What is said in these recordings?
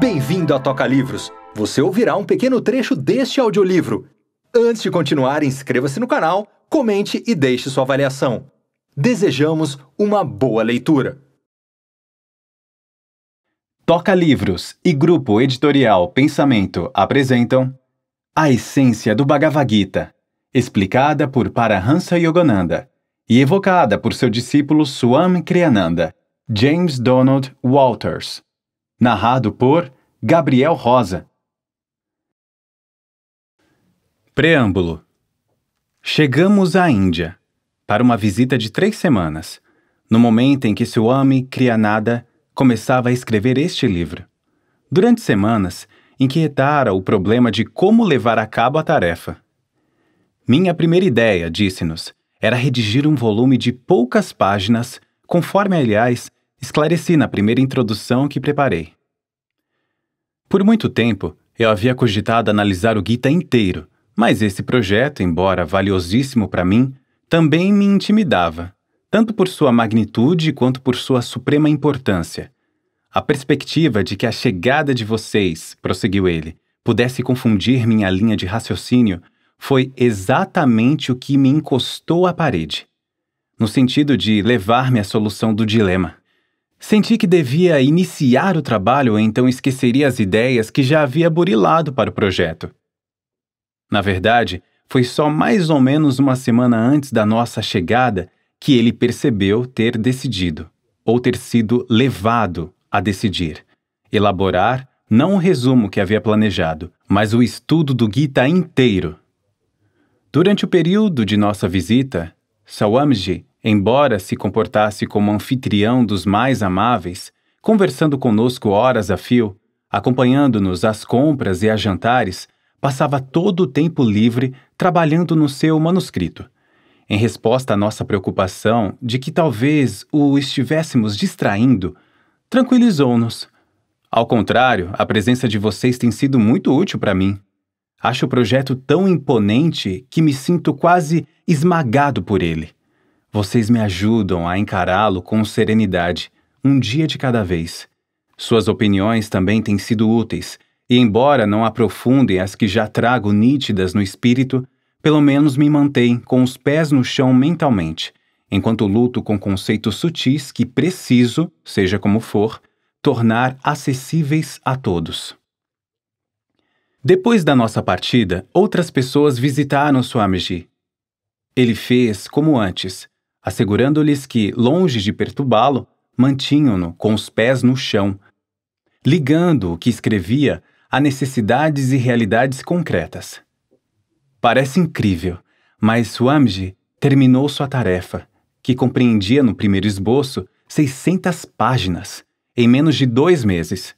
Bem-vindo a Toca Livros! Você ouvirá um pequeno trecho deste audiolivro. Antes de continuar, inscreva-se no canal, comente e deixe sua avaliação. Desejamos uma boa leitura! Toca Livros e Grupo Editorial Pensamento apresentam A Essência do Bhagavad Gita, explicada por Parahansa Yogananda e evocada por seu discípulo Swami Kriyananda, James Donald Walters narrado por Gabriel Rosa. Preâmbulo: Chegamos à Índia para uma visita de três semanas, no momento em que Swami Crianada começava a escrever este livro. Durante semanas, inquietara o problema de como levar a cabo a tarefa. Minha primeira ideia, disse-nos, era redigir um volume de poucas páginas, conforme, aliás, esclareci na primeira introdução que preparei. Por muito tempo, eu havia cogitado analisar o Gita inteiro, mas esse projeto, embora valiosíssimo para mim, também me intimidava, tanto por sua magnitude quanto por sua suprema importância. A perspectiva de que a chegada de vocês, prosseguiu ele, pudesse confundir minha linha de raciocínio foi exatamente o que me encostou à parede, no sentido de levar-me à solução do dilema. Senti que devia iniciar o trabalho, então esqueceria as ideias que já havia burilado para o projeto. Na verdade, foi só mais ou menos uma semana antes da nossa chegada que ele percebeu ter decidido, ou ter sido levado a decidir, elaborar não o resumo que havia planejado, mas o estudo do Gita inteiro. Durante o período de nossa visita, Sawamji Embora se comportasse como anfitrião dos mais amáveis, conversando conosco horas a fio, acompanhando-nos às compras e a jantares, passava todo o tempo livre trabalhando no seu manuscrito. Em resposta à nossa preocupação de que talvez o estivéssemos distraindo, tranquilizou-nos. Ao contrário, a presença de vocês tem sido muito útil para mim. Acho o projeto tão imponente que me sinto quase esmagado por ele. Vocês me ajudam a encará-lo com serenidade, um dia de cada vez. Suas opiniões também têm sido úteis, e embora não aprofundem as que já trago nítidas no espírito, pelo menos me mantêm com os pés no chão mentalmente, enquanto luto com conceitos sutis que preciso, seja como for, tornar acessíveis a todos. Depois da nossa partida, outras pessoas visitaram Swamiji. Ele fez como antes, assegurando-lhes que, longe de perturbá-lo, mantinham-no com os pés no chão, ligando o que escrevia a necessidades e realidades concretas. Parece incrível, mas Swamiji terminou sua tarefa, que compreendia no primeiro esboço 600 páginas, em menos de dois meses.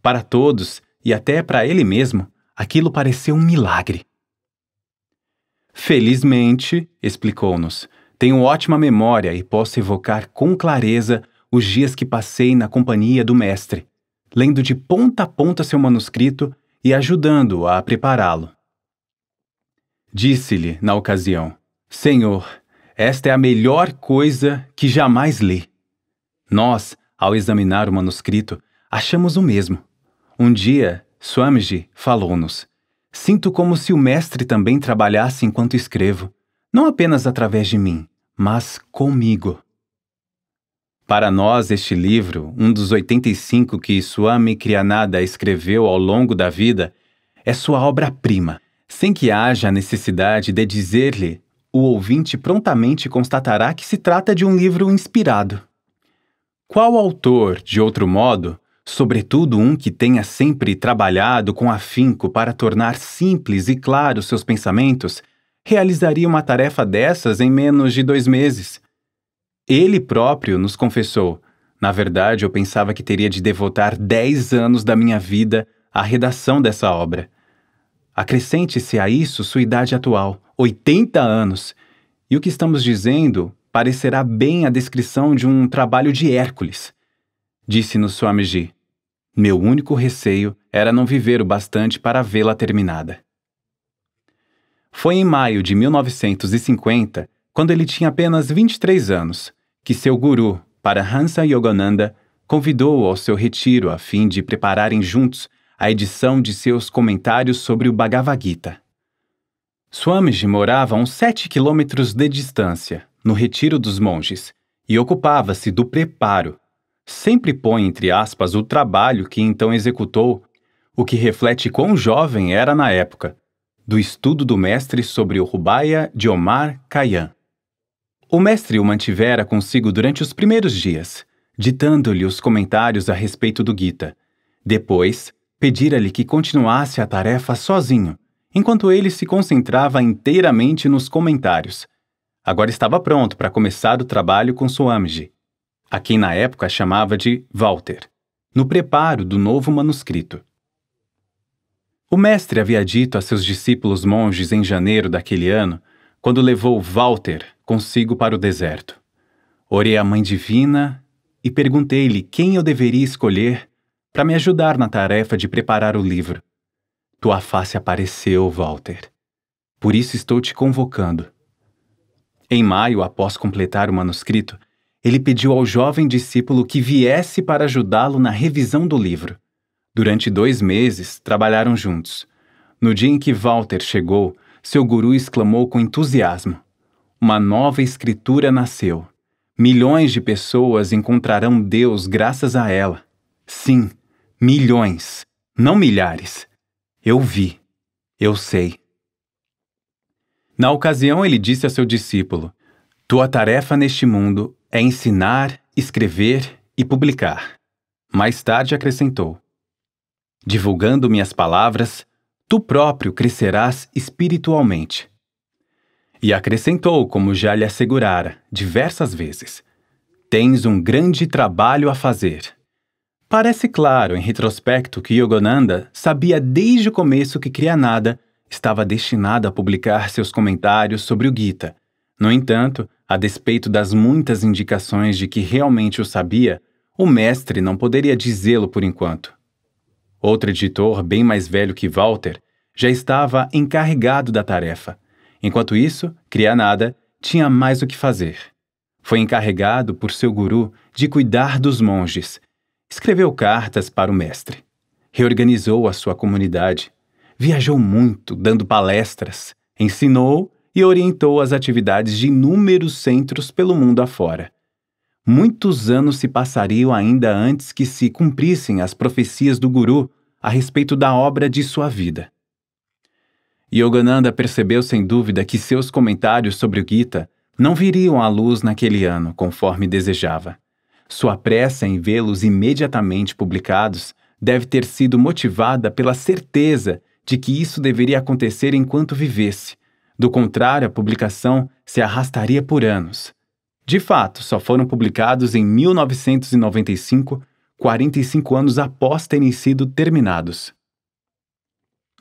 Para todos, e até para ele mesmo, aquilo pareceu um milagre. Felizmente, explicou-nos, tenho ótima memória e posso evocar com clareza os dias que passei na companhia do mestre, lendo de ponta a ponta seu manuscrito e ajudando-o a prepará-lo. Disse-lhe, na ocasião, Senhor, esta é a melhor coisa que jamais li. Nós, ao examinar o manuscrito, achamos o mesmo. Um dia, Swamiji falou-nos: Sinto como se o mestre também trabalhasse enquanto escrevo não apenas através de mim, mas comigo. Para nós, este livro, um dos 85 que Swami Kriyanada escreveu ao longo da vida, é sua obra-prima, sem que haja a necessidade de dizer-lhe, o ouvinte prontamente constatará que se trata de um livro inspirado. Qual autor, de outro modo, sobretudo um que tenha sempre trabalhado com afinco para tornar simples e claros seus pensamentos, realizaria uma tarefa dessas em menos de dois meses. Ele próprio nos confessou: na verdade, eu pensava que teria de devotar dez anos da minha vida à redação dessa obra. Acrescente-se a isso sua idade atual, 80 anos, e o que estamos dizendo parecerá bem a descrição de um trabalho de Hércules. Disse-nos Swamiji: Meu único receio era não viver o bastante para vê-la terminada. Foi em maio de 1950, quando ele tinha apenas 23 anos, que seu guru, Paramahansa Yogananda, convidou-o ao seu retiro a fim de prepararem juntos a edição de seus comentários sobre o Bhagavad Gita. Swamiji morava a uns 7 quilômetros de distância, no retiro dos monges, e ocupava-se do preparo. Sempre põe entre aspas o trabalho que então executou, o que reflete quão jovem era na época, do estudo do mestre sobre o Rubaia de Omar Khayyam. O mestre o mantivera consigo durante os primeiros dias, ditando-lhe os comentários a respeito do Gita. Depois, pedira-lhe que continuasse a tarefa sozinho, enquanto ele se concentrava inteiramente nos comentários. Agora estava pronto para começar o trabalho com Suamji, a quem na época chamava de Walter, no preparo do novo manuscrito. O mestre havia dito a seus discípulos monges em janeiro daquele ano, quando levou Walter consigo para o deserto. Orei à Mãe Divina e perguntei-lhe quem eu deveria escolher para me ajudar na tarefa de preparar o livro. Tua face apareceu, Walter. Por isso estou te convocando. Em maio, após completar o manuscrito, ele pediu ao jovem discípulo que viesse para ajudá-lo na revisão do livro. Durante dois meses, trabalharam juntos. No dia em que Walter chegou, seu guru exclamou com entusiasmo: Uma nova escritura nasceu. Milhões de pessoas encontrarão Deus graças a ela. Sim, milhões, não milhares. Eu vi. Eu sei. Na ocasião, ele disse a seu discípulo: Tua tarefa neste mundo é ensinar, escrever e publicar. Mais tarde acrescentou: Divulgando minhas palavras, tu próprio crescerás espiritualmente. E acrescentou, como já lhe assegurara diversas vezes: Tens um grande trabalho a fazer. Parece claro, em retrospecto, que Yogananda sabia desde o começo que Kriyanada estava destinada a publicar seus comentários sobre o Gita. No entanto, a despeito das muitas indicações de que realmente o sabia, o mestre não poderia dizê-lo por enquanto. Outro editor, bem mais velho que Walter, já estava encarregado da tarefa. Enquanto isso, Crianada tinha mais o que fazer. Foi encarregado por seu guru de cuidar dos monges. Escreveu cartas para o mestre. Reorganizou a sua comunidade. Viajou muito, dando palestras. Ensinou e orientou as atividades de inúmeros centros pelo mundo afora. Muitos anos se passariam ainda antes que se cumprissem as profecias do Guru a respeito da obra de sua vida. Yogananda percebeu sem dúvida que seus comentários sobre o Gita não viriam à luz naquele ano, conforme desejava. Sua pressa em vê-los imediatamente publicados deve ter sido motivada pela certeza de que isso deveria acontecer enquanto vivesse. Do contrário, a publicação se arrastaria por anos. De fato, só foram publicados em 1995 45 anos após terem sido terminados.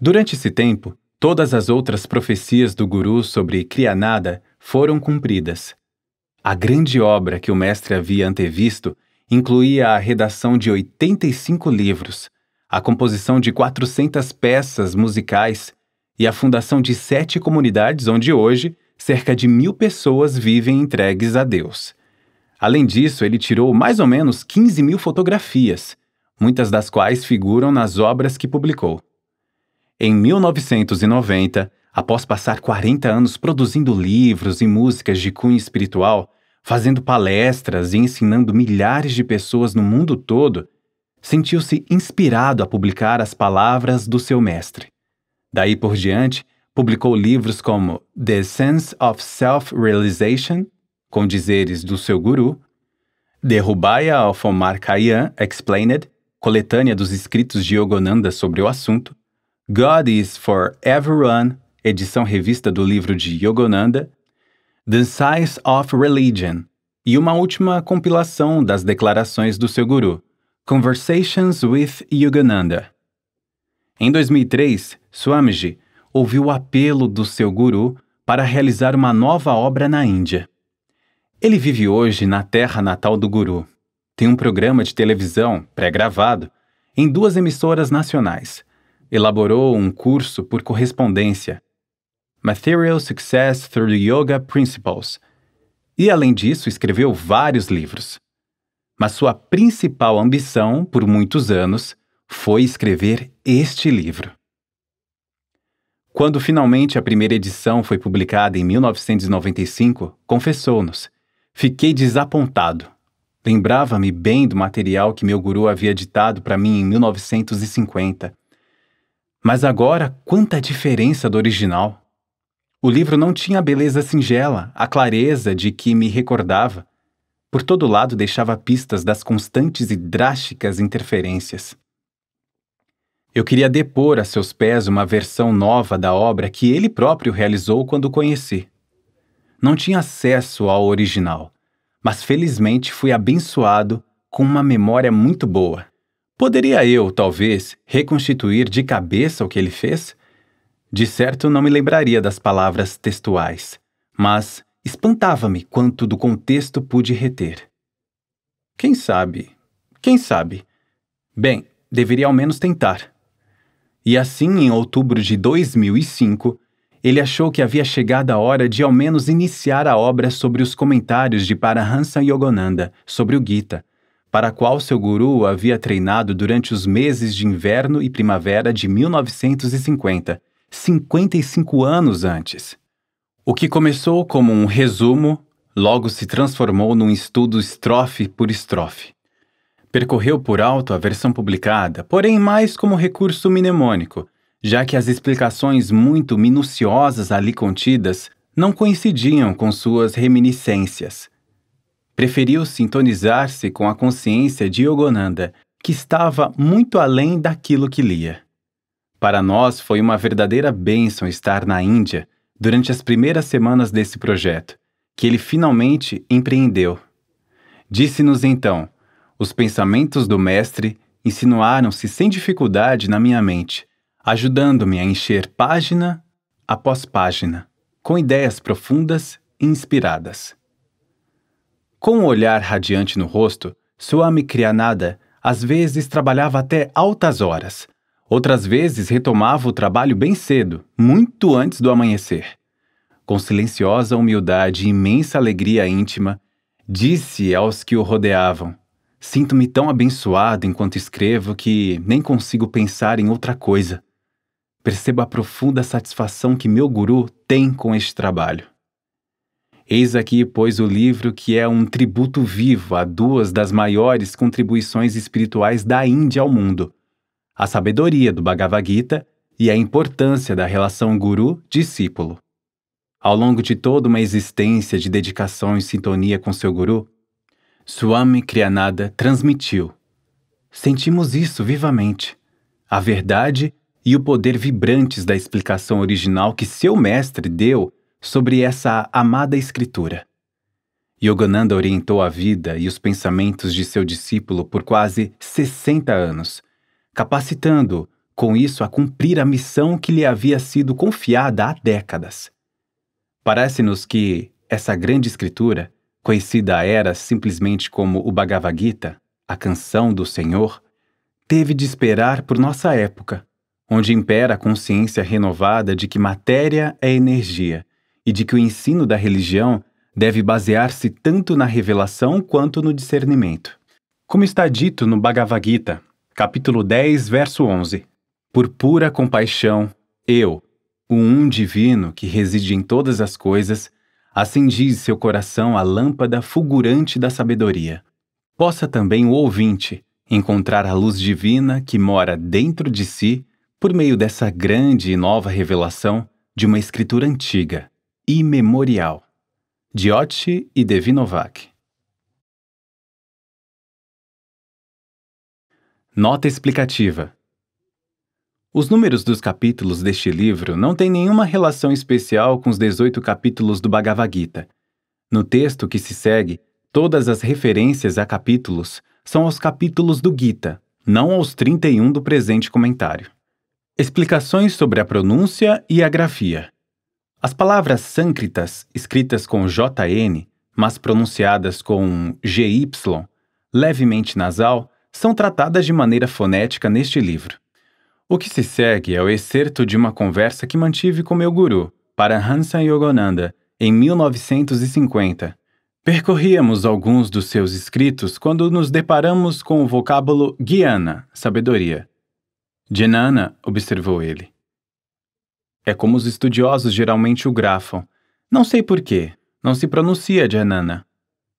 Durante esse tempo, todas as outras profecias do Guru sobre Kriyanada foram cumpridas. A grande obra que o mestre havia antevisto incluía a redação de 85 livros, a composição de 400 peças musicais e a fundação de sete comunidades onde hoje cerca de mil pessoas vivem entregues a Deus. Além disso, ele tirou mais ou menos 15 mil fotografias, muitas das quais figuram nas obras que publicou. Em 1990, após passar 40 anos produzindo livros e músicas de cunho espiritual, fazendo palestras e ensinando milhares de pessoas no mundo todo, sentiu-se inspirado a publicar as palavras do seu mestre. Daí por diante, publicou livros como The Sense of Self-Realization com dizeres do seu guru, Derrubaya of Omar Khayyam Explained, coletânea dos escritos de Yogananda sobre o assunto, God is for Everyone, edição revista do livro de Yogananda, The Science of Religion, e uma última compilação das declarações do seu guru, Conversations with Yogananda. Em 2003, Swamiji ouviu o apelo do seu guru para realizar uma nova obra na Índia. Ele vive hoje na terra natal do Guru. Tem um programa de televisão, pré-gravado, em duas emissoras nacionais. Elaborou um curso por correspondência, Material Success Through Yoga Principles, e além disso escreveu vários livros. Mas sua principal ambição, por muitos anos, foi escrever este livro. Quando finalmente a primeira edição foi publicada em 1995, confessou-nos: Fiquei desapontado. Lembrava-me bem do material que meu guru havia ditado para mim em 1950. Mas agora, quanta diferença do original! O livro não tinha a beleza singela, a clareza de que me recordava. Por todo lado deixava pistas das constantes e drásticas interferências. Eu queria depor a seus pés uma versão nova da obra que ele próprio realizou quando o conheci não tinha acesso ao original, mas felizmente fui abençoado com uma memória muito boa. Poderia eu, talvez, reconstituir de cabeça o que ele fez? De certo, não me lembraria das palavras textuais, mas espantava-me quanto do contexto pude reter. Quem sabe? Quem sabe? Bem, deveria ao menos tentar. E assim, em outubro de 2005, ele achou que havia chegado a hora de ao menos iniciar a obra sobre os comentários de Paramahansa Yogananda sobre o Gita, para a qual seu guru havia treinado durante os meses de inverno e primavera de 1950, 55 anos antes. O que começou como um resumo logo se transformou num estudo estrofe por estrofe. Percorreu por alto a versão publicada, porém mais como recurso mnemônico, já que as explicações muito minuciosas ali contidas não coincidiam com suas reminiscências. Preferiu sintonizar-se com a consciência de Yogananda, que estava muito além daquilo que lia. Para nós foi uma verdadeira bênção estar na Índia durante as primeiras semanas desse projeto, que ele finalmente empreendeu. Disse-nos então: os pensamentos do Mestre insinuaram-se sem dificuldade na minha mente ajudando-me a encher página após página, com ideias profundas e inspiradas. Com o um olhar radiante no rosto, sua Kriyanada às vezes trabalhava até altas horas, outras vezes retomava o trabalho bem cedo, muito antes do amanhecer. Com silenciosa humildade e imensa alegria íntima, disse aos que o rodeavam: Sinto-me tão abençoado enquanto escrevo que nem consigo pensar em outra coisa. Perceba a profunda satisfação que meu guru tem com este trabalho. Eis aqui, pois, o livro que é um tributo vivo a duas das maiores contribuições espirituais da Índia ao mundo: a sabedoria do Bhagavad Gita e a importância da relação guru-discípulo. Ao longo de toda uma existência de dedicação e sintonia com seu guru, Swami Kriyananda transmitiu: Sentimos isso vivamente. A verdade e o poder vibrantes da explicação original que seu mestre deu sobre essa amada escritura. Yogananda orientou a vida e os pensamentos de seu discípulo por quase 60 anos, capacitando com isso a cumprir a missão que lhe havia sido confiada há décadas. Parece-nos que essa grande escritura, conhecida a era simplesmente como o Bhagavad Gita, a canção do Senhor, teve de esperar por nossa época onde impera a consciência renovada de que matéria é energia e de que o ensino da religião deve basear-se tanto na revelação quanto no discernimento. Como está dito no Bhagavad Gita, capítulo 10, verso 11: Por pura compaixão, eu, o Um Divino que reside em todas as coisas, acendiz seu coração a lâmpada fulgurante da sabedoria. Possa também o ouvinte encontrar a luz divina que mora dentro de si por meio dessa grande e nova revelação de uma escritura antiga, imemorial, de Otti e Devinovac. Nota explicativa. Os números dos capítulos deste livro não têm nenhuma relação especial com os 18 capítulos do Bhagavad Gita. No texto que se segue, todas as referências a capítulos são aos capítulos do Gita, não aos 31 do presente comentário. Explicações sobre a pronúncia e a grafia. As palavras sânscritas, escritas com JN, mas pronunciadas com GY, levemente nasal, são tratadas de maneira fonética neste livro. O que se segue é o excerto de uma conversa que mantive com meu guru, Paramhansa Yogananda, em 1950. Percorríamos alguns dos seus escritos quando nos deparamos com o vocábulo Guiana, sabedoria Genana observou ele. É como os estudiosos geralmente o grafam. Não sei porquê. Não se pronuncia Genana.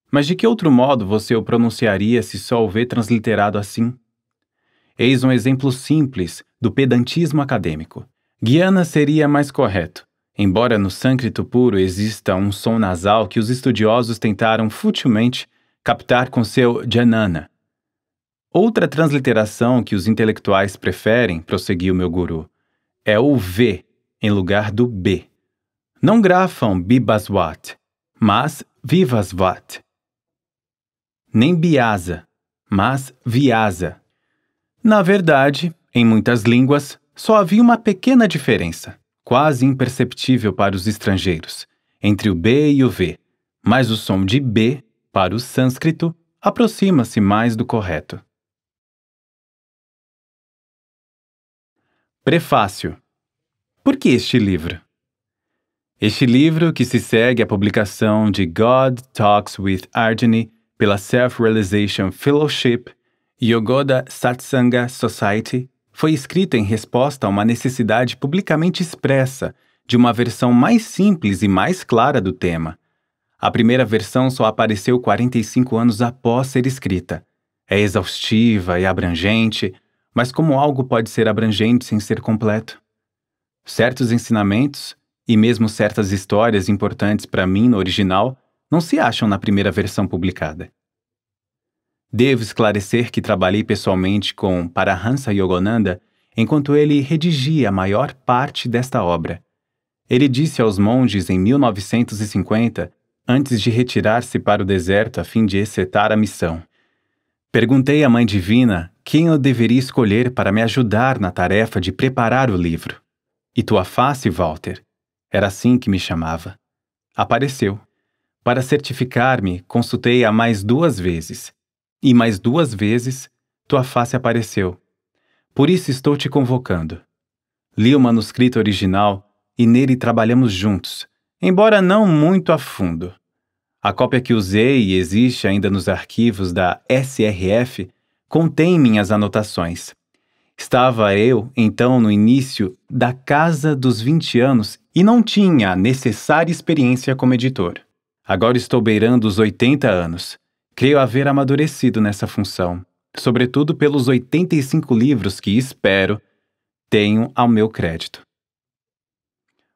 Mas de que outro modo você o pronunciaria se só o vê transliterado assim? Eis um exemplo simples do pedantismo acadêmico. Guiana seria mais correto, embora no sânscrito puro exista um som nasal que os estudiosos tentaram futilmente captar com seu Janana. Outra transliteração que os intelectuais preferem, prosseguiu meu guru, é o V em lugar do B. Não grafam Bibaswat, mas Vivasvat. Nem Biasa, mas Viasa. Na verdade, em muitas línguas, só havia uma pequena diferença, quase imperceptível para os estrangeiros, entre o B e o V, mas o som de B, para o sânscrito, aproxima-se mais do correto. Prefácio. Por que este livro? Este livro, que se segue à publicação de God Talks with Arjuni pela Self-Realization Fellowship e Yogoda Satsanga Society, foi escrito em resposta a uma necessidade publicamente expressa de uma versão mais simples e mais clara do tema. A primeira versão só apareceu 45 anos após ser escrita. É exaustiva e abrangente, mas como algo pode ser abrangente sem ser completo? Certos ensinamentos, e mesmo certas histórias importantes para mim no original, não se acham na primeira versão publicada. Devo esclarecer que trabalhei pessoalmente com Parahansa Yogananda enquanto ele redigia a maior parte desta obra. Ele disse aos monges em 1950, antes de retirar-se para o deserto a fim de excetar a missão: Perguntei à Mãe Divina quem eu deveria escolher para me ajudar na tarefa de preparar o livro. E tua face, Walter, era assim que me chamava. Apareceu. Para certificar-me, consultei-a mais duas vezes. E mais duas vezes, tua face apareceu. Por isso estou te convocando. Li o manuscrito original e nele trabalhamos juntos, embora não muito a fundo. A cópia que usei e existe ainda nos arquivos da SRF contém minhas anotações. Estava eu, então, no início da casa dos 20 anos e não tinha a necessária experiência como editor. Agora estou beirando os 80 anos. Creio haver amadurecido nessa função, sobretudo pelos 85 livros que, espero, tenho ao meu crédito.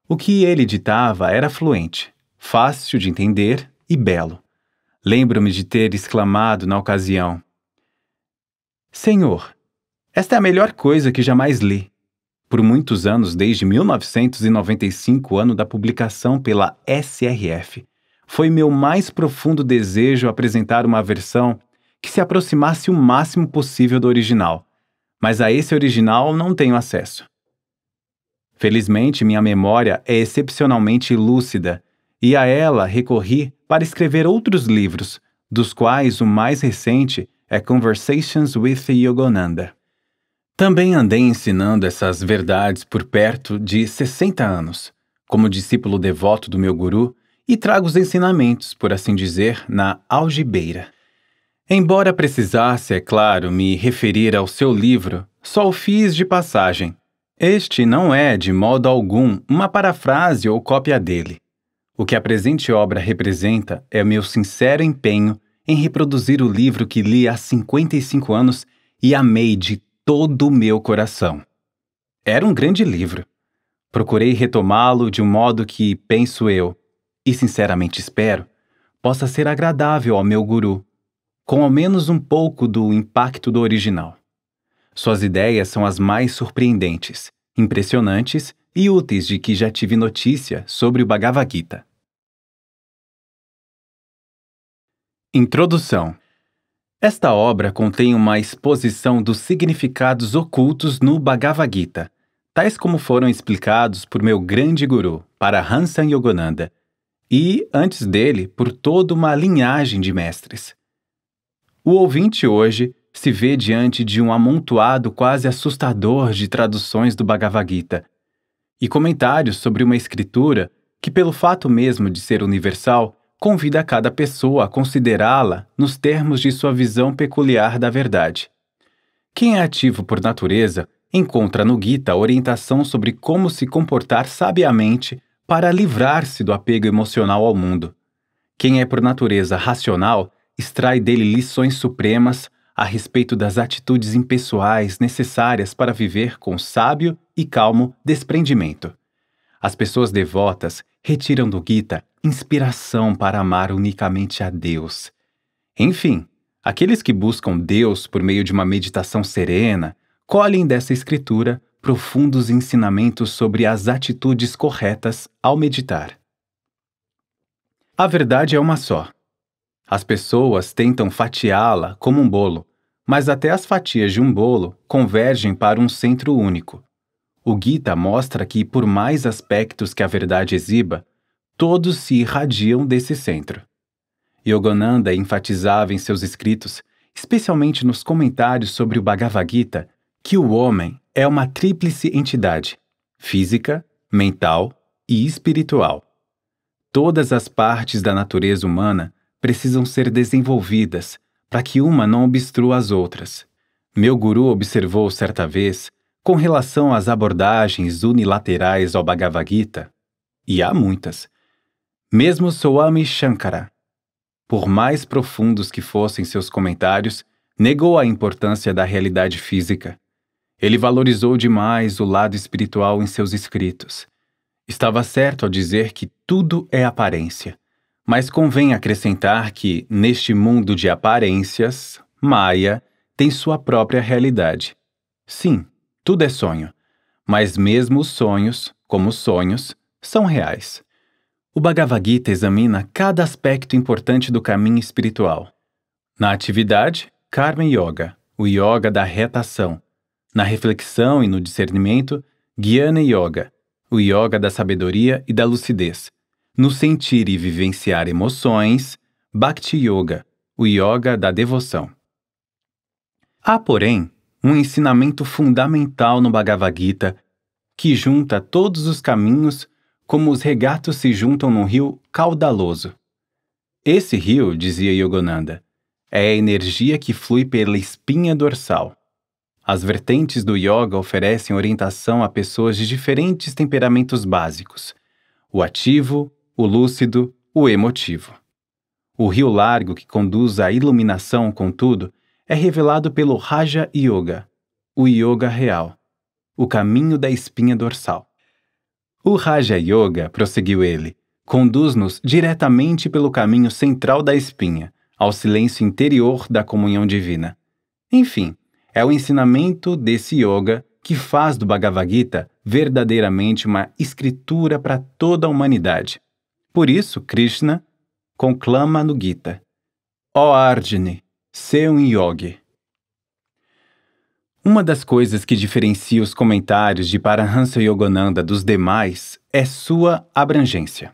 O que ele ditava era fluente, fácil de entender e belo. Lembro-me de ter exclamado na ocasião: Senhor, esta é a melhor coisa que jamais li. Por muitos anos, desde 1995, ano da publicação pela SRF, foi meu mais profundo desejo apresentar uma versão que se aproximasse o máximo possível do original, mas a esse original não tenho acesso. Felizmente, minha memória é excepcionalmente lúcida e a ela recorri para escrever outros livros, dos quais o mais recente é Conversations with Yogananda. Também andei ensinando essas verdades por perto de 60 anos, como discípulo devoto do meu guru, e trago os ensinamentos, por assim dizer, na algibeira. Embora precisasse, é claro, me referir ao seu livro, só o fiz de passagem. Este não é, de modo algum, uma parafrase ou cópia dele. O que a presente obra representa é meu sincero empenho em reproduzir o livro que li há 55 anos e amei de todo o meu coração. Era um grande livro. Procurei retomá-lo de um modo que, penso eu, e sinceramente espero, possa ser agradável ao meu guru, com ao menos um pouco do impacto do original. Suas ideias são as mais surpreendentes, impressionantes e úteis de que já tive notícia sobre o Bhagavad Gita. Introdução Esta obra contém uma exposição dos significados ocultos no Bhagavad Gita, tais como foram explicados por meu grande guru, Paramahansa Yogananda, e, antes dele, por toda uma linhagem de mestres. O ouvinte hoje se vê diante de um amontoado quase assustador de traduções do Bhagavad Gita e comentários sobre uma escritura que, pelo fato mesmo de ser universal, convida cada pessoa a considerá-la nos termos de sua visão peculiar da verdade. Quem é ativo por natureza encontra no Gita orientação sobre como se comportar sabiamente para livrar-se do apego emocional ao mundo. Quem é por natureza racional extrai dele lições supremas a respeito das atitudes impessoais necessárias para viver com sábio e calmo desprendimento. As pessoas devotas retiram do Gita inspiração para amar unicamente a Deus. Enfim, aqueles que buscam Deus por meio de uma meditação serena colhem dessa escritura profundos ensinamentos sobre as atitudes corretas ao meditar. A verdade é uma só. As pessoas tentam fatiá-la como um bolo, mas até as fatias de um bolo convergem para um centro único. O Gita mostra que, por mais aspectos que a verdade exiba, todos se irradiam desse centro. Yogananda enfatizava em seus escritos, especialmente nos comentários sobre o Bhagavad Gita, que o homem é uma tríplice entidade: física, mental e espiritual. Todas as partes da natureza humana precisam ser desenvolvidas para que uma não obstrua as outras. Meu guru observou certa vez com relação às abordagens unilaterais ao Bhagavad Gita, e há muitas, mesmo Swami Shankara, por mais profundos que fossem seus comentários, negou a importância da realidade física. Ele valorizou demais o lado espiritual em seus escritos. Estava certo ao dizer que tudo é aparência, mas convém acrescentar que, neste mundo de aparências, Maya tem sua própria realidade. Sim, tudo é sonho. Mas mesmo os sonhos, como sonhos, são reais. O Bhagavad Gita examina cada aspecto importante do caminho espiritual. Na atividade, Karma Yoga, o yoga da retação. Na reflexão e no discernimento, Jnana Yoga, o yoga da sabedoria e da lucidez. No sentir e vivenciar emoções, Bhakti Yoga, o yoga da devoção. Há, porém, um ensinamento fundamental no Bhagavad Gita que junta todos os caminhos como os regatos se juntam num rio caudaloso. Esse rio, dizia Yogananda, é a energia que flui pela espinha dorsal. As vertentes do yoga oferecem orientação a pessoas de diferentes temperamentos básicos: o ativo, o lúcido, o emotivo. O rio largo que conduz à iluminação, contudo, é revelado pelo Raja Yoga, o Yoga real, o caminho da espinha dorsal. O Raja Yoga, prosseguiu ele, conduz-nos diretamente pelo caminho central da espinha, ao silêncio interior da comunhão divina. Enfim, é o ensinamento desse yoga que faz do Bhagavad Gita verdadeiramente uma escritura para toda a humanidade. Por isso, Krishna conclama no Gita: Ó oh Ardini, Ser um yogi. Uma das coisas que diferencia os comentários de Paramhansa Yogananda dos demais é sua abrangência.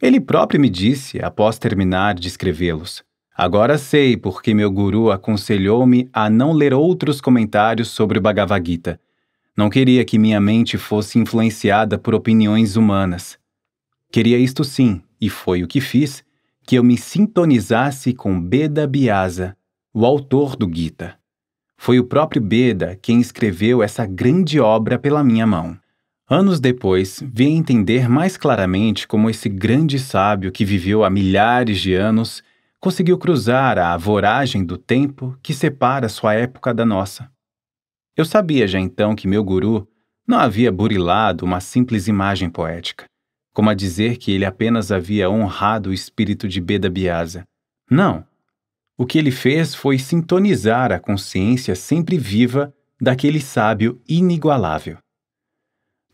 Ele próprio me disse, após terminar de escrevê-los, agora sei porque meu guru aconselhou-me a não ler outros comentários sobre o Bhagavad Gita. Não queria que minha mente fosse influenciada por opiniões humanas. Queria isto sim, e foi o que fiz, que eu me sintonizasse com Beda Biasa, o autor do Gita. Foi o próprio Beda quem escreveu essa grande obra pela minha mão. Anos depois, vi entender mais claramente como esse grande sábio que viveu há milhares de anos conseguiu cruzar a voragem do tempo que separa sua época da nossa. Eu sabia já então que meu guru não havia burilado uma simples imagem poética como a dizer que ele apenas havia honrado o espírito de Beda Biasa. Não. O que ele fez foi sintonizar a consciência sempre viva daquele sábio inigualável.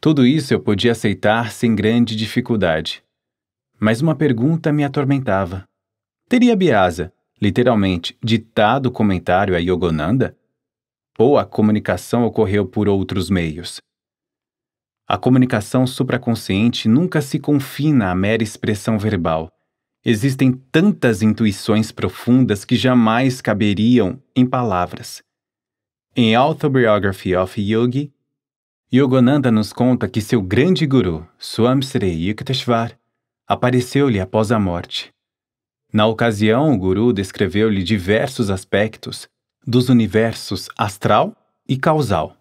Tudo isso eu podia aceitar sem grande dificuldade. Mas uma pergunta me atormentava. Teria Biasa, literalmente, ditado o comentário a Yogananda? Ou a comunicação ocorreu por outros meios? A comunicação supraconsciente nunca se confina à mera expressão verbal. Existem tantas intuições profundas que jamais caberiam em palavras. Em Autobiography of Yogi, Yogananda nos conta que seu grande guru, Swamsri Yukteswar, apareceu-lhe após a morte. Na ocasião, o guru descreveu-lhe diversos aspectos dos universos astral e causal.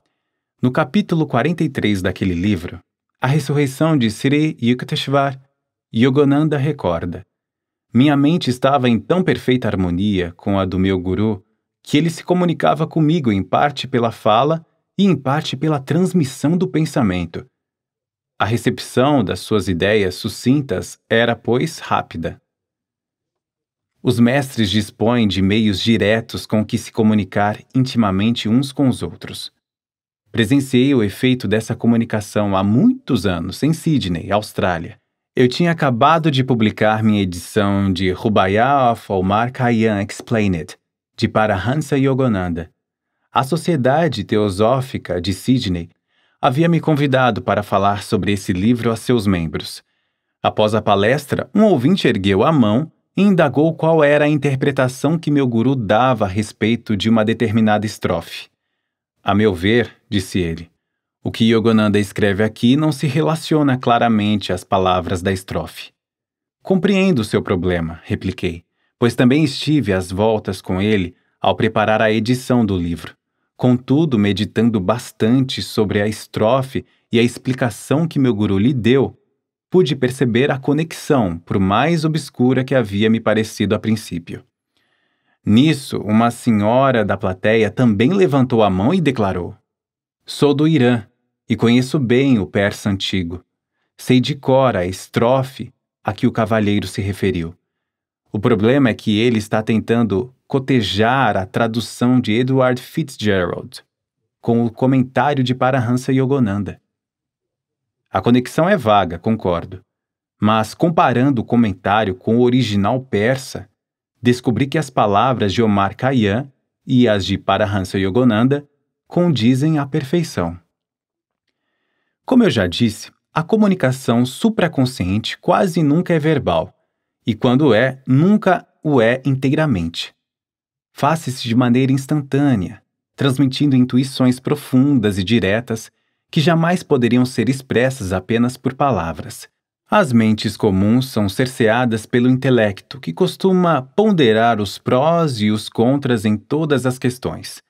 No capítulo 43 daquele livro, a ressurreição de Sri Yukteswar, Yogananda recorda: Minha mente estava em tão perfeita harmonia com a do meu guru que ele se comunicava comigo em parte pela fala e em parte pela transmissão do pensamento. A recepção das suas ideias sucintas era, pois, rápida. Os mestres dispõem de meios diretos com que se comunicar intimamente uns com os outros. Presenciei o efeito dessa comunicação há muitos anos, em Sydney, Austrália. Eu tinha acabado de publicar minha edição de Rubaiya of Omar Khayyam It, de Hansa Yogananda. A Sociedade Teosófica de Sydney havia me convidado para falar sobre esse livro a seus membros. Após a palestra, um ouvinte ergueu a mão e indagou qual era a interpretação que meu guru dava a respeito de uma determinada estrofe. A meu ver, disse ele, o que Yogananda escreve aqui não se relaciona claramente às palavras da estrofe. Compreendo o seu problema, repliquei, pois também estive às voltas com ele ao preparar a edição do livro. Contudo, meditando bastante sobre a estrofe e a explicação que meu guru lhe deu, pude perceber a conexão, por mais obscura que havia me parecido a princípio. Nisso, uma senhora da plateia também levantou a mão e declarou: Sou do Irã e conheço bem o persa antigo. Sei de cor a estrofe a que o cavalheiro se referiu. O problema é que ele está tentando cotejar a tradução de Edward Fitzgerald com o comentário de Parahansa Yogananda. A conexão é vaga, concordo, mas comparando o comentário com o original persa, descobri que as palavras de Omar Khayyam e as de Parahansa Yogananda condizem à perfeição. Como eu já disse, a comunicação supraconsciente quase nunca é verbal, e quando é, nunca o é inteiramente. Faz-se de maneira instantânea, transmitindo intuições profundas e diretas que jamais poderiam ser expressas apenas por palavras. As mentes comuns são cerceadas pelo intelecto, que costuma ponderar os prós e os contras em todas as questões.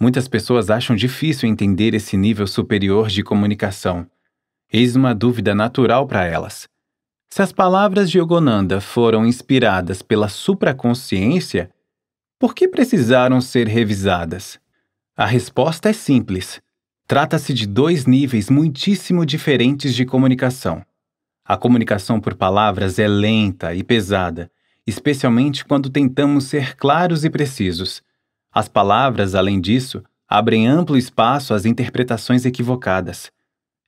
Muitas pessoas acham difícil entender esse nível superior de comunicação. Eis uma dúvida natural para elas. Se as palavras de Yogananda foram inspiradas pela supraconsciência, por que precisaram ser revisadas? A resposta é simples. Trata-se de dois níveis muitíssimo diferentes de comunicação. A comunicação por palavras é lenta e pesada, especialmente quando tentamos ser claros e precisos. As palavras, além disso, abrem amplo espaço às interpretações equivocadas.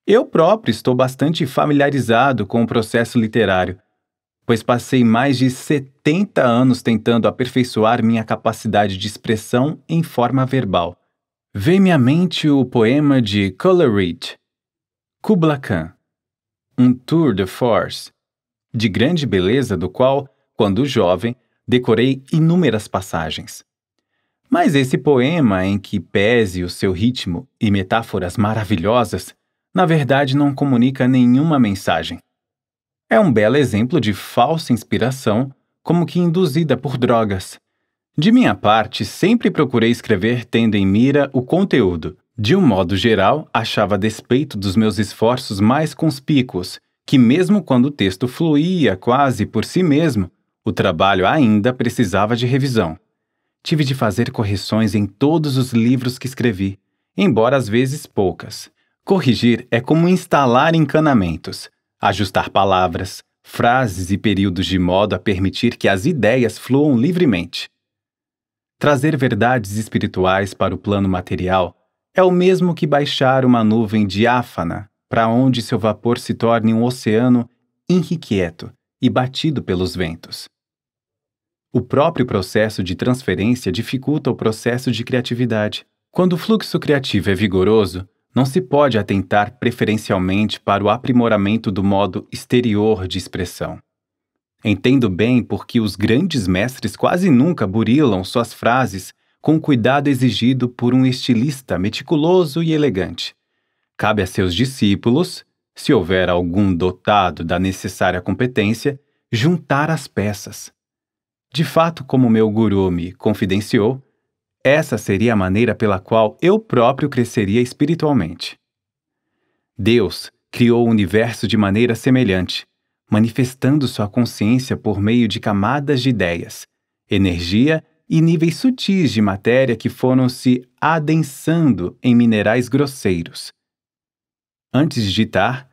Eu próprio estou bastante familiarizado com o processo literário, pois passei mais de 70 anos tentando aperfeiçoar minha capacidade de expressão em forma verbal. Vê me à mente o poema de Coleridge, Kubla Khan um tour de force, de grande beleza do qual, quando jovem, decorei inúmeras passagens. Mas esse poema, em que pese o seu ritmo e metáforas maravilhosas, na verdade não comunica nenhuma mensagem. É um belo exemplo de falsa inspiração, como que induzida por drogas. De minha parte, sempre procurei escrever tendo em mira o conteúdo, de um modo geral, achava despeito dos meus esforços mais conspícuos, que mesmo quando o texto fluía quase por si mesmo, o trabalho ainda precisava de revisão. Tive de fazer correções em todos os livros que escrevi, embora às vezes poucas. Corrigir é como instalar encanamentos, ajustar palavras, frases e períodos de modo a permitir que as ideias fluam livremente. Trazer verdades espirituais para o plano material é o mesmo que baixar uma nuvem diáfana para onde seu vapor se torne um oceano inquieto e batido pelos ventos. O próprio processo de transferência dificulta o processo de criatividade. Quando o fluxo criativo é vigoroso, não se pode atentar preferencialmente para o aprimoramento do modo exterior de expressão. Entendo bem porque os grandes mestres quase nunca burilam suas frases com o cuidado exigido por um estilista meticuloso e elegante. Cabe a seus discípulos, se houver algum dotado da necessária competência, juntar as peças. De fato, como meu guru me confidenciou, essa seria a maneira pela qual eu próprio cresceria espiritualmente. Deus criou o universo de maneira semelhante, manifestando sua consciência por meio de camadas de ideias, energia e níveis sutis de matéria que foram se adensando em minerais grosseiros. Antes de digitar,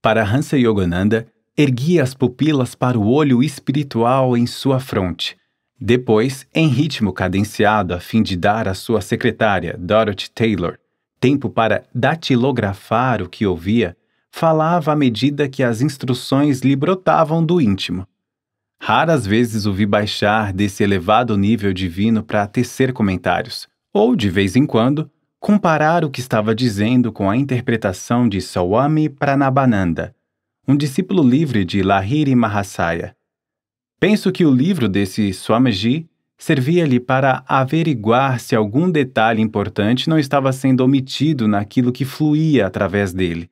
para Hansa Yogananda, erguia as pupilas para o olho espiritual em sua fronte. Depois, em ritmo cadenciado a fim de dar à sua secretária, Dorothy Taylor, tempo para datilografar o que ouvia, falava à medida que as instruções lhe brotavam do íntimo. Raras vezes o vi baixar desse elevado nível divino para tecer comentários, ou, de vez em quando, comparar o que estava dizendo com a interpretação de Swami Pranabananda, um discípulo livre de Lahiri Mahasaya. Penso que o livro desse Swamiji servia-lhe para averiguar se algum detalhe importante não estava sendo omitido naquilo que fluía através dele.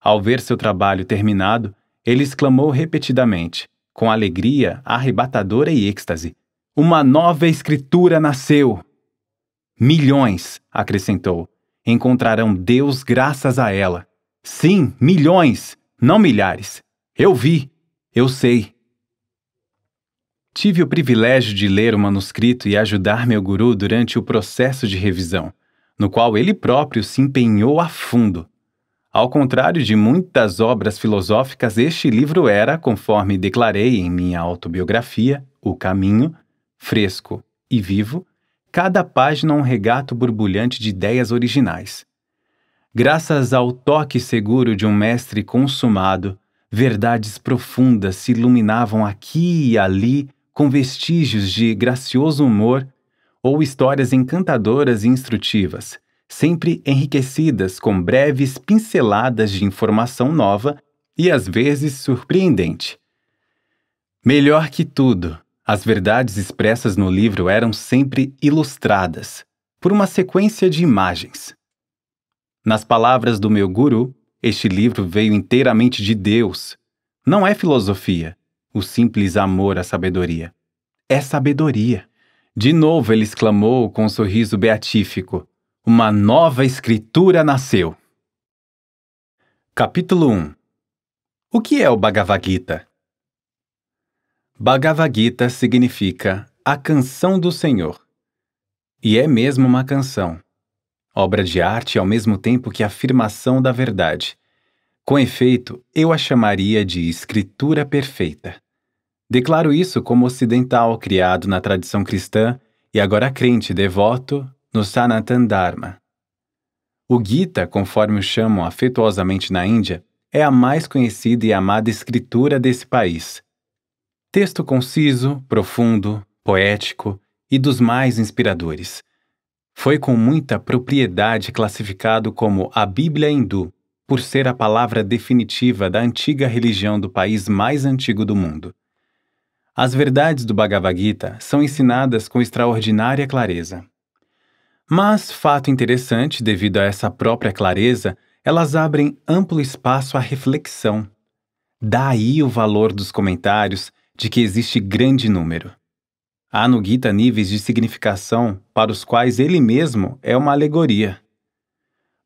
Ao ver seu trabalho terminado, ele exclamou repetidamente: com alegria arrebatadora e êxtase. Uma nova escritura nasceu! Milhões, acrescentou, encontrarão Deus graças a ela. Sim, milhões, não milhares. Eu vi, eu sei. Tive o privilégio de ler o manuscrito e ajudar meu guru durante o processo de revisão, no qual ele próprio se empenhou a fundo. Ao contrário de muitas obras filosóficas, este livro era, conforme declarei em minha autobiografia, O Caminho, fresco e vivo, cada página um regato borbulhante de ideias originais. Graças ao toque seguro de um mestre consumado, verdades profundas se iluminavam aqui e ali com vestígios de gracioso humor ou histórias encantadoras e instrutivas, sempre enriquecidas com breves pinceladas de informação nova e às vezes surpreendente. Melhor que tudo, as verdades expressas no livro eram sempre ilustradas por uma sequência de imagens. Nas palavras do meu guru, este livro veio inteiramente de Deus. Não é filosofia, o simples amor à sabedoria. É sabedoria. De novo ele exclamou com um sorriso beatífico, uma nova escritura nasceu. Capítulo 1 O que é o Bhagavad Gita? Bhagavad Gita significa a canção do Senhor. E é mesmo uma canção. Obra de arte ao mesmo tempo que afirmação da verdade. Com efeito, eu a chamaria de escritura perfeita. Declaro isso como ocidental criado na tradição cristã e agora crente devoto no Sanatan Dharma. O Gita, conforme o chamam afetuosamente na Índia, é a mais conhecida e amada escritura desse país. Texto conciso, profundo, poético e dos mais inspiradores. Foi com muita propriedade classificado como a Bíblia Hindu, por ser a palavra definitiva da antiga religião do país mais antigo do mundo. As verdades do Bhagavad Gita são ensinadas com extraordinária clareza. Mas, fato interessante, devido a essa própria clareza, elas abrem amplo espaço à reflexão. Daí o valor dos comentários, de que existe grande número. Há no Gita níveis de significação para os quais ele mesmo é uma alegoria.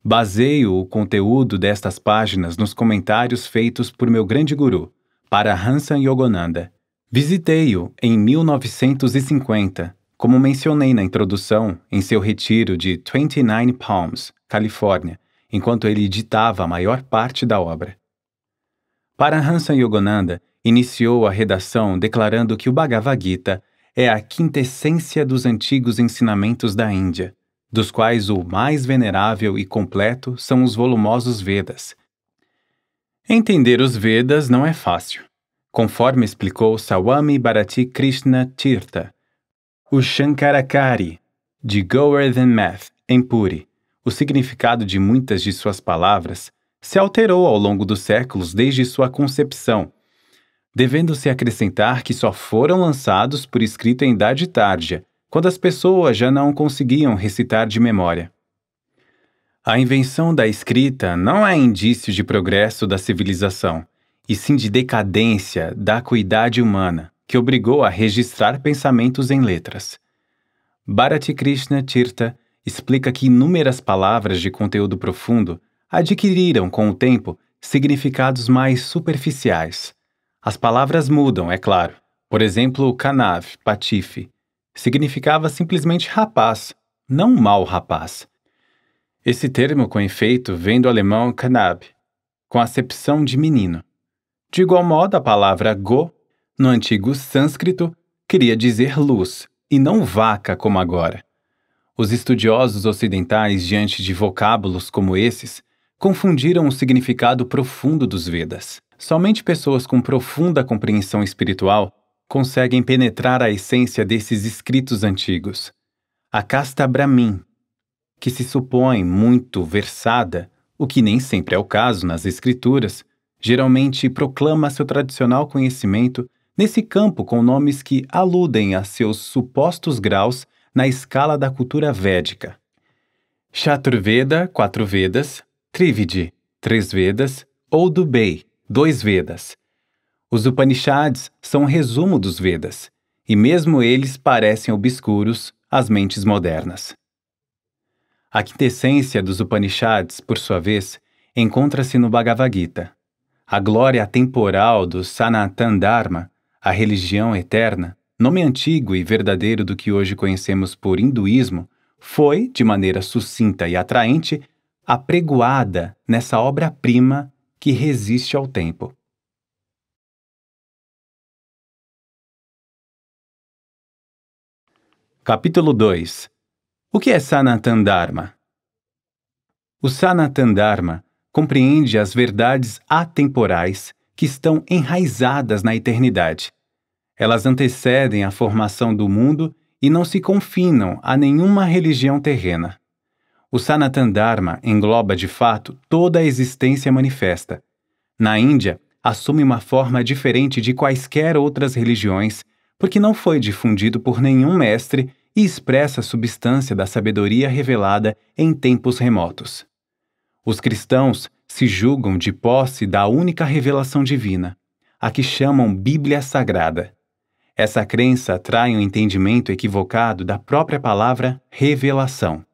Baseio o conteúdo destas páginas nos comentários feitos por meu grande guru, para Hansan Yogananda. Visitei-o em 1950 como mencionei na introdução, em seu retiro de 29 Palms, Califórnia, enquanto ele editava a maior parte da obra. Paranhansa Yogananda iniciou a redação declarando que o Bhagavad Gita é a quintessência dos antigos ensinamentos da Índia, dos quais o mais venerável e completo são os volumosos Vedas. Entender os Vedas não é fácil, conforme explicou Sawami Bharati Krishna Tirtha, o Shankarakari, de Goer Than Math, em Puri, o significado de muitas de suas palavras se alterou ao longo dos séculos desde sua concepção, devendo-se acrescentar que só foram lançados por escrito em idade tardia, quando as pessoas já não conseguiam recitar de memória. A invenção da escrita não é indício de progresso da civilização, e sim de decadência da acuidade humana que obrigou a registrar pensamentos em letras. Bharati Krishna Tirtha explica que inúmeras palavras de conteúdo profundo adquiriram com o tempo significados mais superficiais. As palavras mudam, é claro. Por exemplo, Kanav, patife, significava simplesmente rapaz, não mau rapaz. Esse termo com efeito vem do alemão kanab, com acepção de menino. De igual modo, a palavra go no antigo sânscrito, queria dizer luz, e não vaca como agora. Os estudiosos ocidentais, diante de vocábulos como esses, confundiram o significado profundo dos Vedas. Somente pessoas com profunda compreensão espiritual conseguem penetrar a essência desses escritos antigos. A casta Brahmin, que se supõe muito versada, o que nem sempre é o caso nas escrituras, geralmente proclama seu tradicional conhecimento nesse campo com nomes que aludem a seus supostos graus na escala da cultura védica. Chaturveda, quatro Vedas, Trividi, três Vedas, ou Dubei, dois Vedas. Os Upanishads são um resumo dos Vedas, e mesmo eles parecem obscuros às mentes modernas. A quintessência dos Upanishads, por sua vez, encontra-se no Bhagavad Gita. A glória temporal do Sanatan Dharma a religião eterna, nome antigo e verdadeiro do que hoje conhecemos por hinduísmo, foi, de maneira sucinta e atraente, apregoada nessa obra-prima que resiste ao tempo. Capítulo 2 O que é Sanatan O Sanatan compreende as verdades atemporais que estão enraizadas na eternidade. Elas antecedem a formação do mundo e não se confinam a nenhuma religião terrena. O Sanatan Dharma engloba de fato toda a existência manifesta. Na Índia, assume uma forma diferente de quaisquer outras religiões, porque não foi difundido por nenhum mestre e expressa a substância da sabedoria revelada em tempos remotos. Os cristãos se julgam de posse da única revelação divina, a que chamam Bíblia Sagrada. Essa crença trai um entendimento equivocado da própria palavra revelação.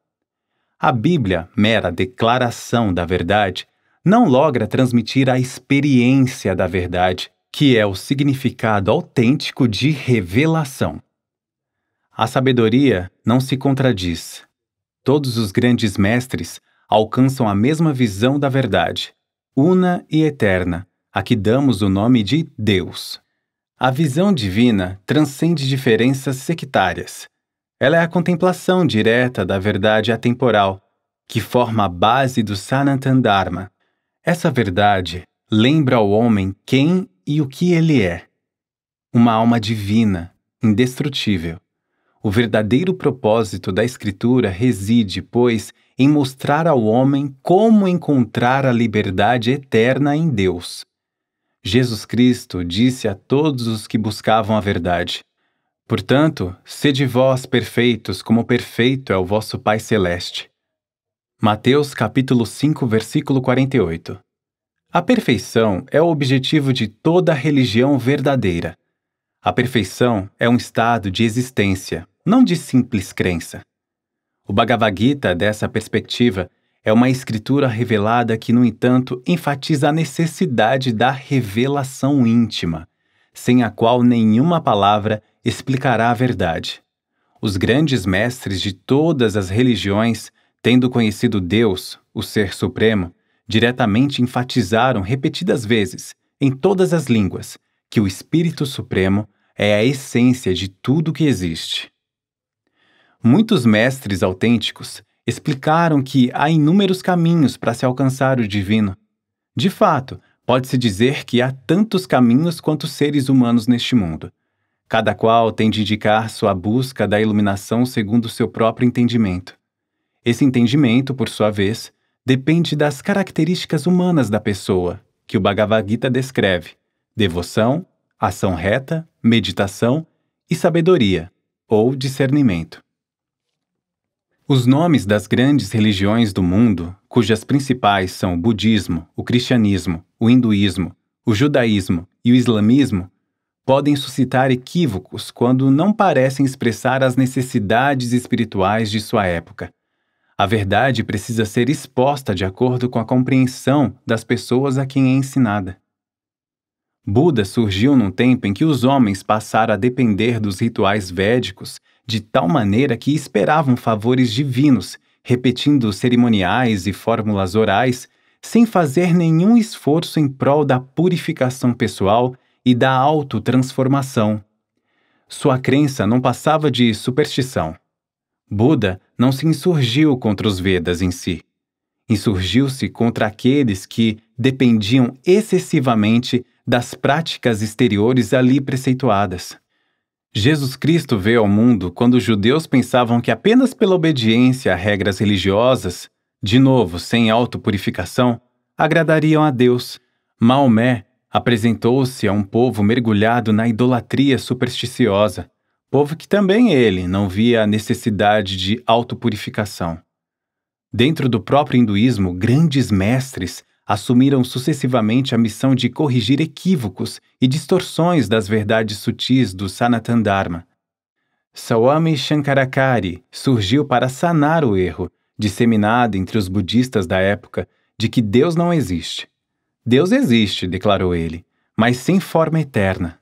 A Bíblia, mera declaração da verdade, não logra transmitir a experiência da verdade, que é o significado autêntico de revelação. A sabedoria não se contradiz. Todos os grandes mestres alcançam a mesma visão da verdade, una e eterna, a que damos o nome de Deus. A visão divina transcende diferenças sectárias. Ela é a contemplação direta da verdade atemporal, que forma a base do Sanatan Dharma. Essa verdade lembra ao homem quem e o que ele é. Uma alma divina, indestrutível. O verdadeiro propósito da Escritura reside, pois, em mostrar ao homem como encontrar a liberdade eterna em Deus. Jesus Cristo disse a todos os que buscavam a verdade: Portanto, sede vós perfeitos, como perfeito é o vosso Pai celeste. Mateus capítulo 5, versículo 48. A perfeição é o objetivo de toda religião verdadeira. A perfeição é um estado de existência, não de simples crença. O Bhagavad Gita, dessa perspectiva, é uma escritura revelada que, no entanto, enfatiza a necessidade da revelação íntima, sem a qual nenhuma palavra explicará a verdade. Os grandes mestres de todas as religiões, tendo conhecido Deus, o Ser Supremo, diretamente enfatizaram repetidas vezes, em todas as línguas, que o Espírito Supremo é a essência de tudo que existe. Muitos mestres autênticos explicaram que há inúmeros caminhos para se alcançar o divino. De fato, pode-se dizer que há tantos caminhos quanto seres humanos neste mundo. Cada qual tem de indicar sua busca da iluminação segundo seu próprio entendimento. Esse entendimento, por sua vez, depende das características humanas da pessoa, que o Bhagavad Gita descreve: devoção, ação reta, meditação e sabedoria, ou discernimento. Os nomes das grandes religiões do mundo, cujas principais são o budismo, o cristianismo, o hinduísmo, o judaísmo e o islamismo, podem suscitar equívocos quando não parecem expressar as necessidades espirituais de sua época. A verdade precisa ser exposta de acordo com a compreensão das pessoas a quem é ensinada. Buda surgiu num tempo em que os homens passaram a depender dos rituais védicos de tal maneira que esperavam favores divinos, repetindo cerimoniais e fórmulas orais, sem fazer nenhum esforço em prol da purificação pessoal e da autotransformação. Sua crença não passava de superstição. Buda não se insurgiu contra os Vedas em si. Insurgiu-se contra aqueles que dependiam excessivamente das práticas exteriores ali preceituadas. Jesus Cristo veio ao mundo quando os judeus pensavam que apenas pela obediência a regras religiosas, de novo sem autopurificação, agradariam a Deus. Maomé apresentou-se a um povo mergulhado na idolatria supersticiosa, povo que também ele não via a necessidade de autopurificação. Dentro do próprio hinduísmo, grandes mestres assumiram sucessivamente a missão de corrigir equívocos e distorções das verdades sutis do Sanatan Dharma. Swami Shankarakari surgiu para sanar o erro, disseminado entre os budistas da época, de que Deus não existe. Deus existe, declarou ele, mas sem forma eterna.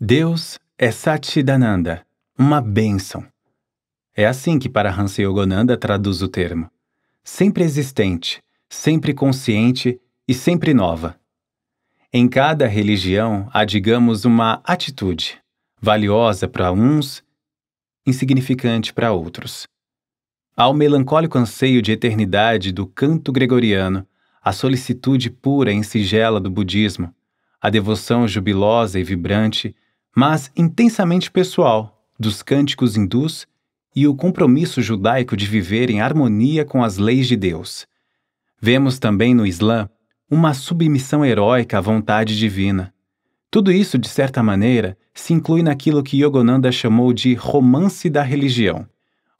Deus é Satchidananda, uma bênção. É assim que Paramahansa Yogananda traduz o termo. Sempre existente, sempre consciente e sempre nova. Em cada religião há, digamos, uma atitude, valiosa para uns, insignificante para outros. Há o melancólico anseio de eternidade do canto gregoriano, a solicitude pura e singela do budismo, a devoção jubilosa e vibrante, mas intensamente pessoal, dos cânticos hindus e o compromisso judaico de viver em harmonia com as leis de Deus. Vemos também no Islã uma submissão heróica à vontade divina. Tudo isso, de certa maneira, se inclui naquilo que Yogananda chamou de romance da religião.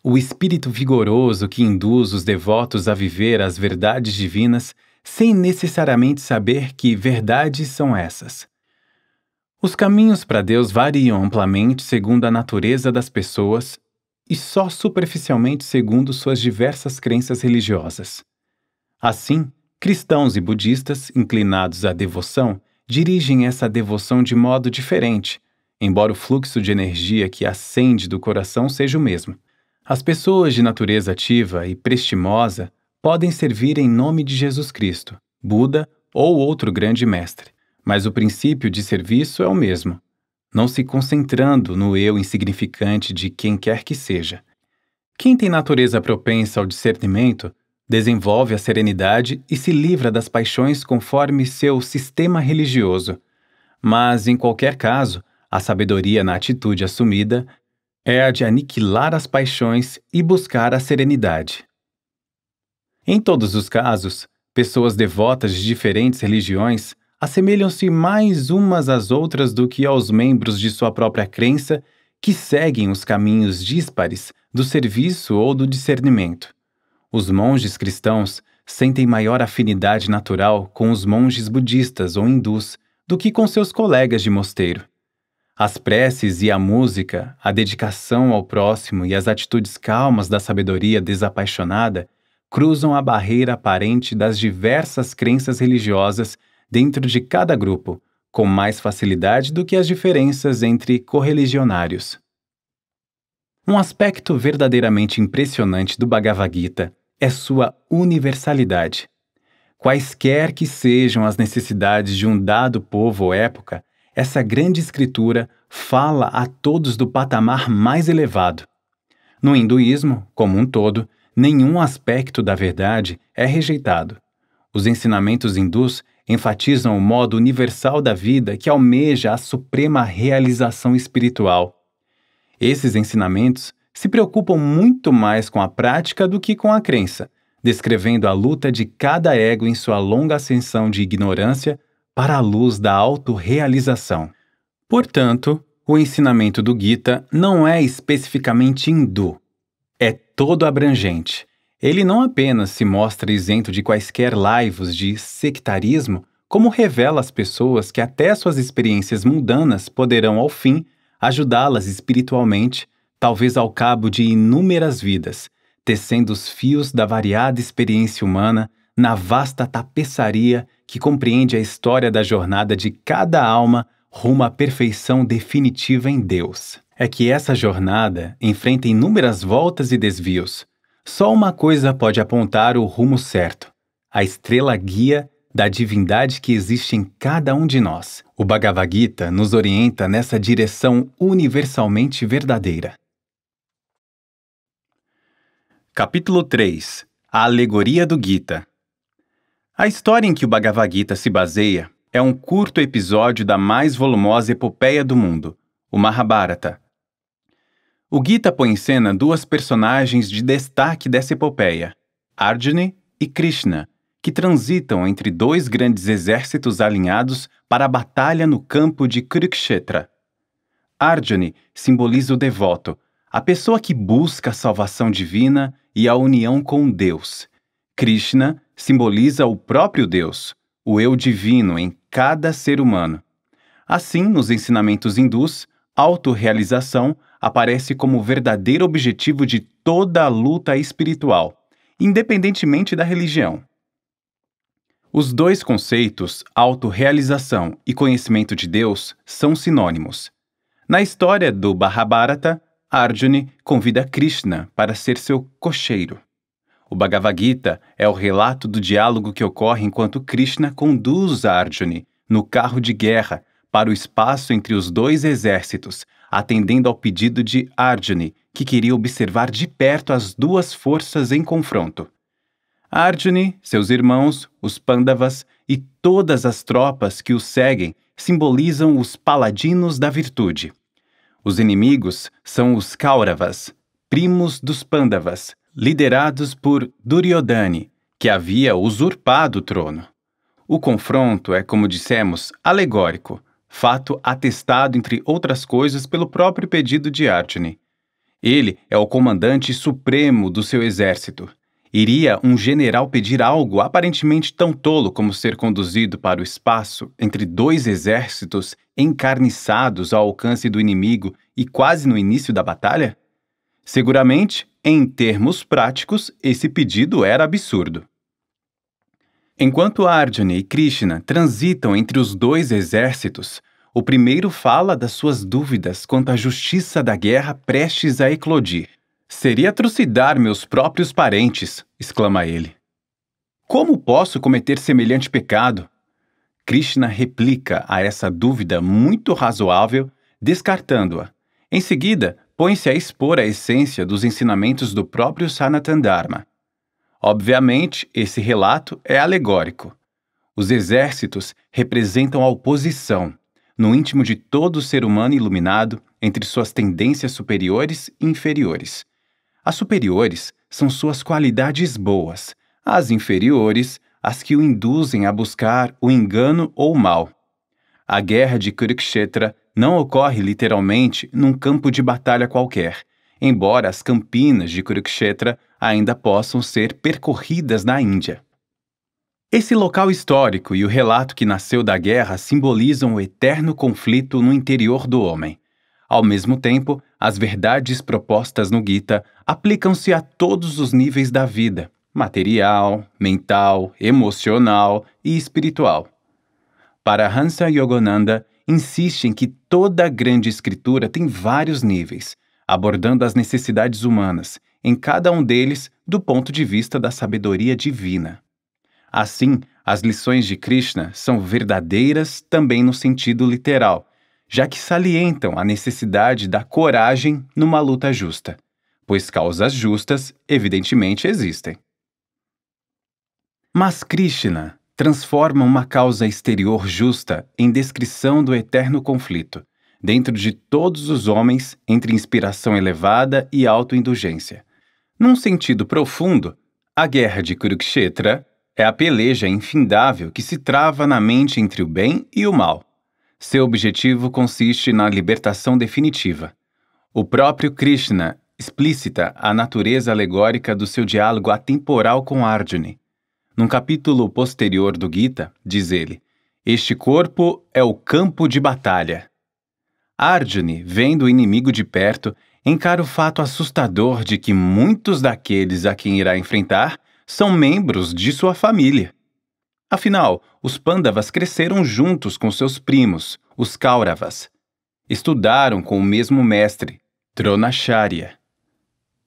O espírito vigoroso que induz os devotos a viver as verdades divinas sem necessariamente saber que verdades são essas. Os caminhos para Deus variam amplamente segundo a natureza das pessoas e só superficialmente segundo suas diversas crenças religiosas. Assim, cristãos e budistas, inclinados à devoção, dirigem essa devoção de modo diferente, embora o fluxo de energia que ascende do coração seja o mesmo. As pessoas de natureza ativa e prestimosa podem servir em nome de Jesus Cristo, Buda ou outro grande mestre, mas o princípio de serviço é o mesmo, não se concentrando no eu insignificante de quem quer que seja. Quem tem natureza propensa ao discernimento Desenvolve a serenidade e se livra das paixões conforme seu sistema religioso. Mas, em qualquer caso, a sabedoria na atitude assumida é a de aniquilar as paixões e buscar a serenidade. Em todos os casos, pessoas devotas de diferentes religiões assemelham-se mais umas às outras do que aos membros de sua própria crença que seguem os caminhos díspares do serviço ou do discernimento. Os monges cristãos sentem maior afinidade natural com os monges budistas ou hindus do que com seus colegas de mosteiro. As preces e a música, a dedicação ao próximo e as atitudes calmas da sabedoria desapaixonada cruzam a barreira aparente das diversas crenças religiosas dentro de cada grupo, com mais facilidade do que as diferenças entre correligionários. Um aspecto verdadeiramente impressionante do Bhagavad Gita é sua universalidade. Quaisquer que sejam as necessidades de um dado povo ou época, essa grande escritura fala a todos do patamar mais elevado. No hinduísmo, como um todo, nenhum aspecto da verdade é rejeitado. Os ensinamentos hindus enfatizam o modo universal da vida que almeja a suprema realização espiritual. Esses ensinamentos se preocupam muito mais com a prática do que com a crença, descrevendo a luta de cada ego em sua longa ascensão de ignorância para a luz da autorrealização. Portanto, o ensinamento do Gita não é especificamente hindu, é todo abrangente. Ele não apenas se mostra isento de quaisquer laivos de sectarismo, como revela às pessoas que até suas experiências mundanas poderão, ao fim, ajudá-las espiritualmente talvez ao cabo de inúmeras vidas, tecendo os fios da variada experiência humana na vasta tapeçaria que compreende a história da jornada de cada alma rumo à perfeição definitiva em Deus. É que essa jornada enfrenta inúmeras voltas e desvios. Só uma coisa pode apontar o rumo certo: a estrela guia da divindade que existe em cada um de nós. O Bhagavad Gita nos orienta nessa direção universalmente verdadeira. Capítulo 3 A Alegoria do Gita A história em que o Bhagavad Gita se baseia é um curto episódio da mais volumosa epopeia do mundo, o Mahabharata. O Gita põe em cena duas personagens de destaque dessa epopeia, Arjuna e Krishna, que transitam entre dois grandes exércitos alinhados para a batalha no campo de Kurukshetra. Arjuna simboliza o devoto, a pessoa que busca a salvação divina e a união com Deus. Krishna simboliza o próprio Deus, o eu divino em cada ser humano. Assim, nos ensinamentos hindus, autorrealização aparece como o verdadeiro objetivo de toda a luta espiritual, independentemente da religião. Os dois conceitos, autorrealização e conhecimento de Deus, são sinônimos. Na história do Mahabharata, Arjuna convida Krishna para ser seu cocheiro. O Bhagavad Gita é o relato do diálogo que ocorre enquanto Krishna conduz Arjuna no carro de guerra para o espaço entre os dois exércitos, atendendo ao pedido de Arjuna, que queria observar de perto as duas forças em confronto. Arjuna, seus irmãos, os Pandavas e todas as tropas que o seguem simbolizam os paladinos da virtude. Os inimigos são os Kauravas, primos dos Pandavas, liderados por Duryodhani, que havia usurpado o trono. O confronto é, como dissemos, alegórico, fato atestado, entre outras coisas, pelo próprio pedido de Arjuna. Ele é o comandante supremo do seu exército Iria um general pedir algo aparentemente tão tolo como ser conduzido para o espaço entre dois exércitos encarniçados ao alcance do inimigo e quase no início da batalha? Seguramente, em termos práticos, esse pedido era absurdo. Enquanto Arjuna e Krishna transitam entre os dois exércitos, o primeiro fala das suas dúvidas quanto à justiça da guerra prestes a eclodir. Seria trucidar meus próprios parentes, exclama ele. Como posso cometer semelhante pecado? Krishna replica a essa dúvida muito razoável, descartando-a. Em seguida, põe-se a expor a essência dos ensinamentos do próprio Sanatan Dharma. Obviamente, esse relato é alegórico. Os exércitos representam a oposição, no íntimo de todo ser humano iluminado, entre suas tendências superiores e inferiores as superiores são suas qualidades boas, as inferiores, as que o induzem a buscar o engano ou o mal. A guerra de Kurukshetra não ocorre literalmente num campo de batalha qualquer, embora as campinas de Kurukshetra ainda possam ser percorridas na Índia. Esse local histórico e o relato que nasceu da guerra simbolizam o eterno conflito no interior do homem. Ao mesmo tempo, as verdades propostas no Gita aplicam-se a todos os níveis da vida: material, mental, emocional e espiritual. Para Hansa Yogananda, insiste em que toda grande escritura tem vários níveis, abordando as necessidades humanas, em cada um deles do ponto de vista da sabedoria divina. Assim, as lições de Krishna são verdadeiras também no sentido literal, já que salientam a necessidade da coragem numa luta justa, pois causas justas, evidentemente, existem. Mas Krishna transforma uma causa exterior justa em descrição do eterno conflito, dentro de todos os homens entre inspiração elevada e autoindulgência. Num sentido profundo, a guerra de Kurukshetra é a peleja infindável que se trava na mente entre o bem e o mal seu objetivo consiste na libertação definitiva. O próprio Krishna explícita a natureza alegórica do seu diálogo atemporal com Arjuna. Num capítulo posterior do Gita, diz ele: Este corpo é o campo de batalha. Arjuna, vendo o inimigo de perto, encara o fato assustador de que muitos daqueles a quem irá enfrentar são membros de sua família. Afinal, os Pandavas cresceram juntos com seus primos, os Kauravas. Estudaram com o mesmo mestre, Dronacharya.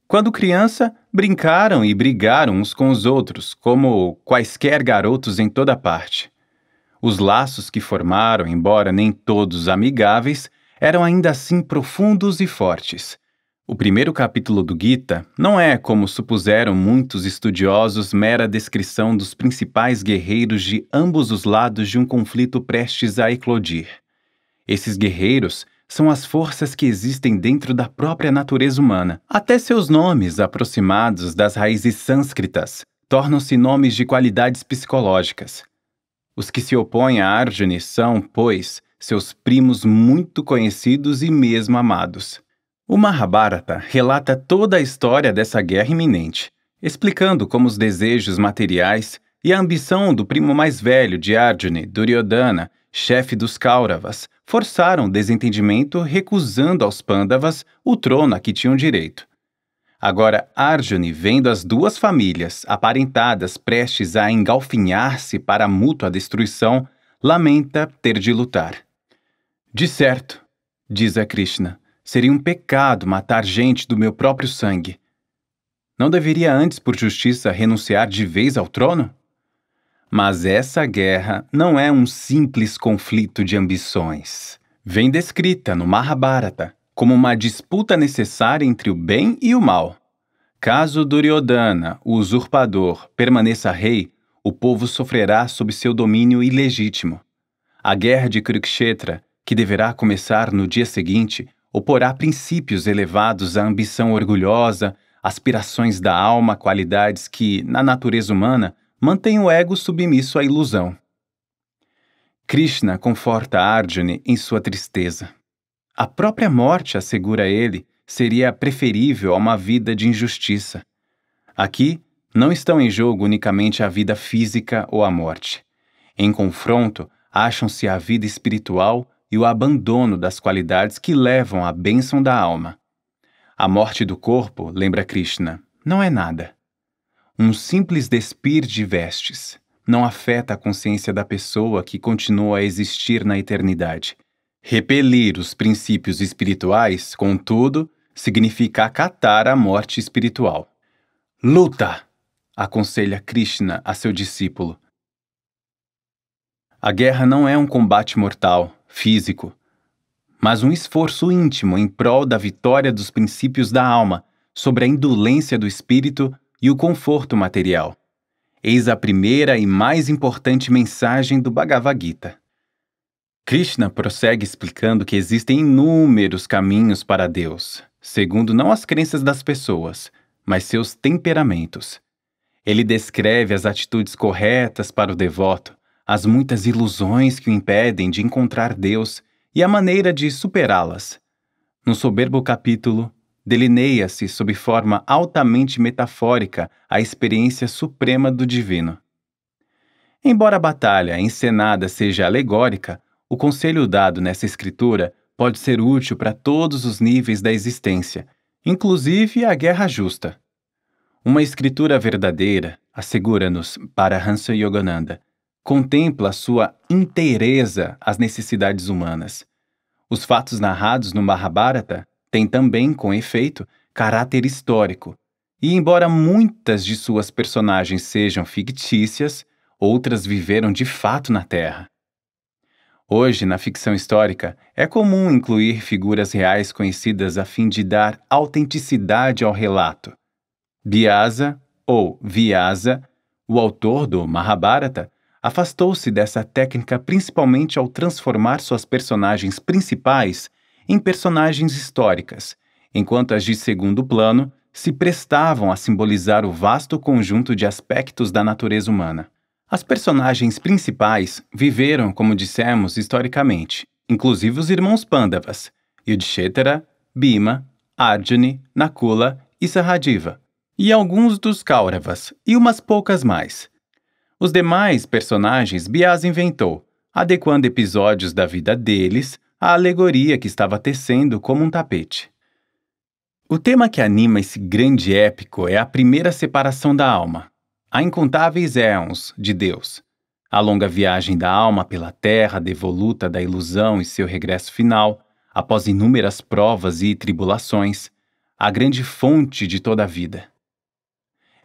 Quando criança, brincaram e brigaram uns com os outros, como quaisquer garotos em toda parte. Os laços que formaram, embora nem todos amigáveis, eram ainda assim profundos e fortes. O primeiro capítulo do Gita não é, como supuseram muitos estudiosos, mera descrição dos principais guerreiros de ambos os lados de um conflito prestes a eclodir. Esses guerreiros são as forças que existem dentro da própria natureza humana. Até seus nomes, aproximados das raízes sânscritas, tornam-se nomes de qualidades psicológicas. Os que se opõem a Arjuna são, pois, seus primos muito conhecidos e mesmo amados. O Mahabharata relata toda a história dessa guerra iminente, explicando como os desejos materiais e a ambição do primo mais velho de Arjuna, Duryodhana, chefe dos Kauravas, forçaram o desentendimento recusando aos Pandavas o trono a que tinham direito. Agora, Arjuna, vendo as duas famílias aparentadas prestes a engalfinhar-se para a mútua destruição, lamenta ter de lutar. De certo, diz a Krishna, Seria um pecado matar gente do meu próprio sangue. Não deveria antes, por justiça, renunciar de vez ao trono? Mas essa guerra não é um simples conflito de ambições. Vem descrita no Mahabharata como uma disputa necessária entre o bem e o mal. Caso Duryodhana, o usurpador, permaneça rei, o povo sofrerá sob seu domínio ilegítimo. A guerra de Kurukshetra, que deverá começar no dia seguinte, oporá princípios elevados à ambição orgulhosa, aspirações da alma, qualidades que, na natureza humana, mantêm o ego submisso à ilusão. Krishna conforta Arjuna em sua tristeza. A própria morte, assegura ele, seria preferível a uma vida de injustiça. Aqui, não estão em jogo unicamente a vida física ou a morte. Em confronto, acham-se a vida espiritual e o abandono das qualidades que levam à bênção da alma. A morte do corpo, lembra Krishna, não é nada. Um simples despir de vestes não afeta a consciência da pessoa que continua a existir na eternidade. Repelir os princípios espirituais, contudo, significa acatar a morte espiritual. Luta! aconselha Krishna a seu discípulo. A guerra não é um combate mortal, físico, mas um esforço íntimo em prol da vitória dos princípios da alma sobre a indolência do espírito e o conforto material. Eis a primeira e mais importante mensagem do Bhagavad Gita. Krishna prossegue explicando que existem inúmeros caminhos para Deus, segundo não as crenças das pessoas, mas seus temperamentos. Ele descreve as atitudes corretas para o devoto, as muitas ilusões que o impedem de encontrar Deus e a maneira de superá-las. No soberbo capítulo, delineia-se sob forma altamente metafórica a experiência suprema do divino. Embora a batalha encenada seja alegórica, o conselho dado nessa escritura pode ser útil para todos os níveis da existência, inclusive a guerra justa. Uma escritura verdadeira assegura-nos, para Hansa Yogananda, contempla sua inteireza as necessidades humanas. Os fatos narrados no Mahabharata têm também, com efeito, caráter histórico, e embora muitas de suas personagens sejam fictícias, outras viveram de fato na Terra. Hoje, na ficção histórica, é comum incluir figuras reais conhecidas a fim de dar autenticidade ao relato. Vyasa, ou Vyasa, o autor do Mahabharata, afastou-se dessa técnica principalmente ao transformar suas personagens principais em personagens históricas, enquanto as de segundo plano se prestavam a simbolizar o vasto conjunto de aspectos da natureza humana. As personagens principais viveram, como dissemos, historicamente, inclusive os irmãos Pandavas, Yudhishthira, Bhima, Arjuni, Nakula e Sahadeva, e alguns dos Kauravas, e umas poucas mais – os demais personagens Bias inventou, adequando episódios da vida deles à alegoria que estava tecendo como um tapete. O tema que anima esse grande épico é a primeira separação da alma, a incontáveis éons de Deus, a longa viagem da alma pela terra devoluta da ilusão e seu regresso final, após inúmeras provas e tribulações, a grande fonte de toda a vida.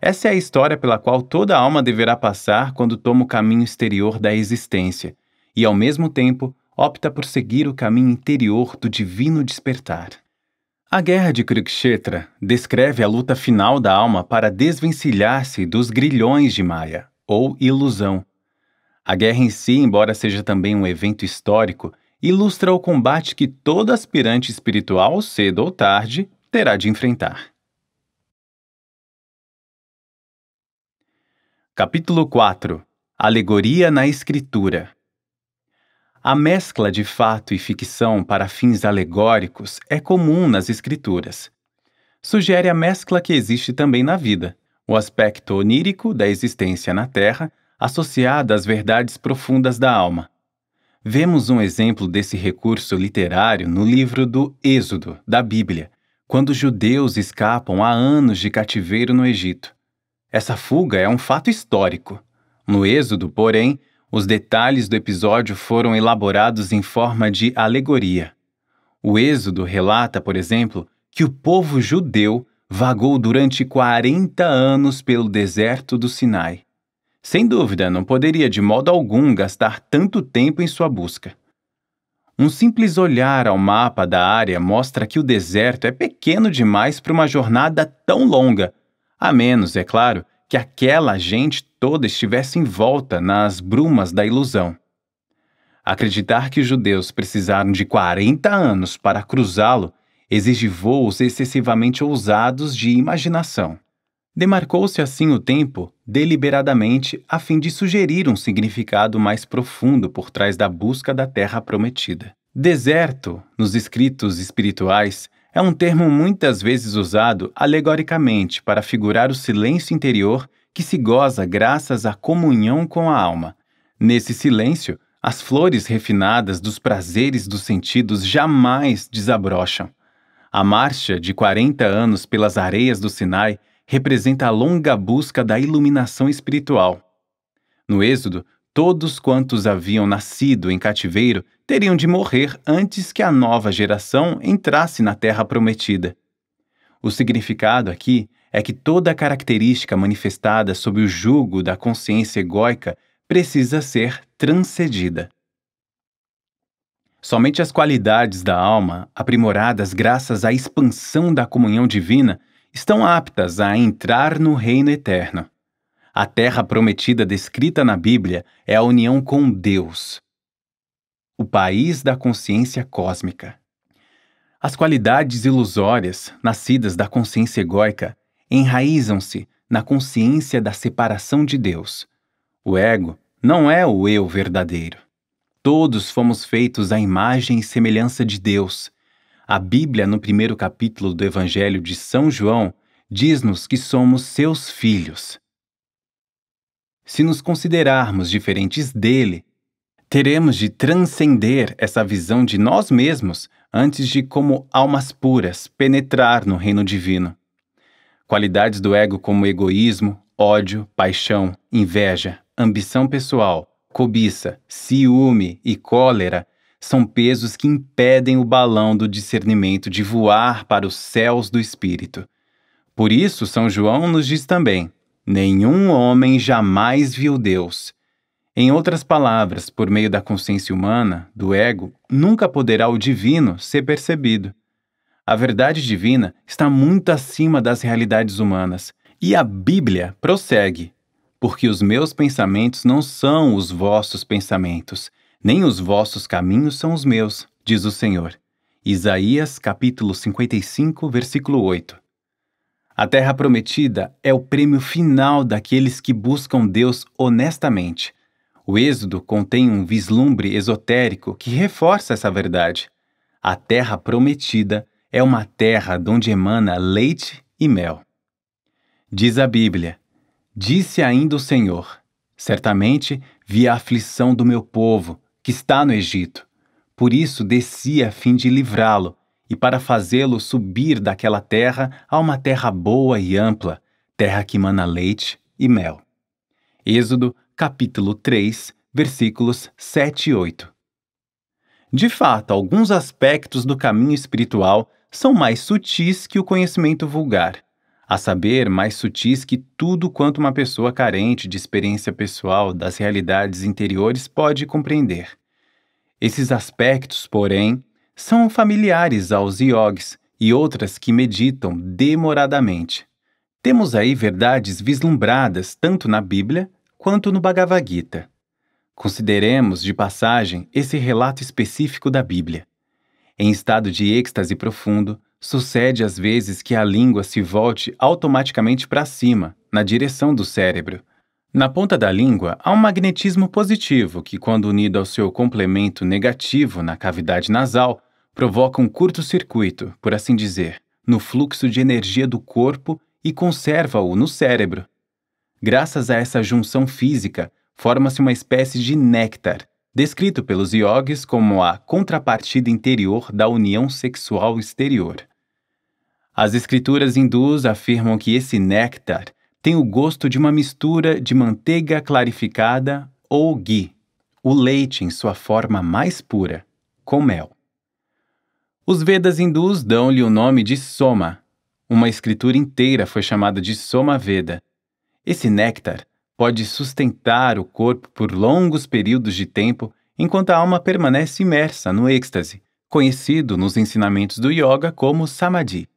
Essa é a história pela qual toda alma deverá passar quando toma o caminho exterior da existência e, ao mesmo tempo, opta por seguir o caminho interior do divino despertar. A Guerra de Kurukshetra descreve a luta final da alma para desvencilhar-se dos grilhões de Maya, ou ilusão. A guerra em si, embora seja também um evento histórico, ilustra o combate que todo aspirante espiritual, cedo ou tarde, terá de enfrentar. Capítulo 4 Alegoria na Escritura A mescla de fato e ficção para fins alegóricos é comum nas Escrituras. Sugere a mescla que existe também na vida, o aspecto onírico da existência na Terra, associado às verdades profundas da alma. Vemos um exemplo desse recurso literário no livro do Êxodo, da Bíblia, quando os judeus escapam há anos de cativeiro no Egito. Essa fuga é um fato histórico. No Êxodo, porém, os detalhes do episódio foram elaborados em forma de alegoria. O Êxodo relata, por exemplo, que o povo judeu vagou durante 40 anos pelo deserto do Sinai. Sem dúvida, não poderia de modo algum gastar tanto tempo em sua busca. Um simples olhar ao mapa da área mostra que o deserto é pequeno demais para uma jornada tão longa, a menos, é claro, que aquela gente toda estivesse envolta nas brumas da ilusão. Acreditar que os judeus precisaram de 40 anos para cruzá-lo exige voos excessivamente ousados de imaginação. Demarcou-se assim o tempo, deliberadamente, a fim de sugerir um significado mais profundo por trás da busca da terra prometida. Deserto, nos escritos espirituais, é um termo muitas vezes usado alegoricamente para figurar o silêncio interior que se goza graças à comunhão com a alma. Nesse silêncio, as flores refinadas dos prazeres dos sentidos jamais desabrocham. A marcha de 40 anos pelas areias do Sinai representa a longa busca da iluminação espiritual. No Êxodo, todos quantos haviam nascido em cativeiro teriam de morrer antes que a nova geração entrasse na terra prometida. O significado aqui é que toda característica manifestada sob o jugo da consciência egóica precisa ser transcendida. Somente as qualidades da alma, aprimoradas graças à expansão da comunhão divina, estão aptas a entrar no reino eterno. A terra prometida descrita na Bíblia é a união com Deus, o país da consciência cósmica. As qualidades ilusórias nascidas da consciência egóica enraizam-se na consciência da separação de Deus. O ego não é o eu verdadeiro. Todos fomos feitos à imagem e semelhança de Deus. A Bíblia, no primeiro capítulo do Evangelho de São João, diz-nos que somos seus filhos se nos considerarmos diferentes dele, teremos de transcender essa visão de nós mesmos antes de, como almas puras, penetrar no reino divino. Qualidades do ego como egoísmo, ódio, paixão, inveja, ambição pessoal, cobiça, ciúme e cólera são pesos que impedem o balão do discernimento de voar para os céus do espírito. Por isso, São João nos diz também: Nenhum homem jamais viu Deus. Em outras palavras, por meio da consciência humana, do ego, nunca poderá o divino ser percebido. A verdade divina está muito acima das realidades humanas. E a Bíblia prossegue: Porque os meus pensamentos não são os vossos pensamentos, nem os vossos caminhos são os meus, diz o Senhor. Isaías capítulo 55, versículo 8. A Terra Prometida é o prêmio final daqueles que buscam Deus honestamente. O Êxodo contém um vislumbre esotérico que reforça essa verdade. A Terra Prometida é uma terra de onde emana leite e mel. Diz a Bíblia: Disse ainda o Senhor: Certamente vi a aflição do meu povo, que está no Egito. Por isso desci a fim de livrá-lo e para fazê-lo subir daquela terra a uma terra boa e ampla, terra que mana leite e mel. Êxodo, capítulo 3, versículos 7 e 8. De fato, alguns aspectos do caminho espiritual são mais sutis que o conhecimento vulgar, a saber, mais sutis que tudo quanto uma pessoa carente de experiência pessoal das realidades interiores pode compreender. Esses aspectos, porém, são familiares aos iogues e outras que meditam demoradamente. Temos aí verdades vislumbradas tanto na Bíblia quanto no Bhagavad Gita. Consideremos, de passagem, esse relato específico da Bíblia. Em estado de êxtase profundo, sucede às vezes que a língua se volte automaticamente para cima, na direção do cérebro. Na ponta da língua há um magnetismo positivo que, quando unido ao seu complemento negativo na cavidade nasal, provoca um curto-circuito, por assim dizer, no fluxo de energia do corpo e conserva-o no cérebro. Graças a essa junção física, forma-se uma espécie de néctar, descrito pelos iogues como a contrapartida interior da união sexual exterior. As escrituras hindus afirmam que esse néctar tem o gosto de uma mistura de manteiga clarificada ou ghee, o leite em sua forma mais pura, com mel. Os Vedas hindus dão-lhe o nome de Soma. Uma escritura inteira foi chamada de Soma Veda. Esse néctar pode sustentar o corpo por longos períodos de tempo enquanto a alma permanece imersa no êxtase, conhecido nos ensinamentos do yoga como samadhi.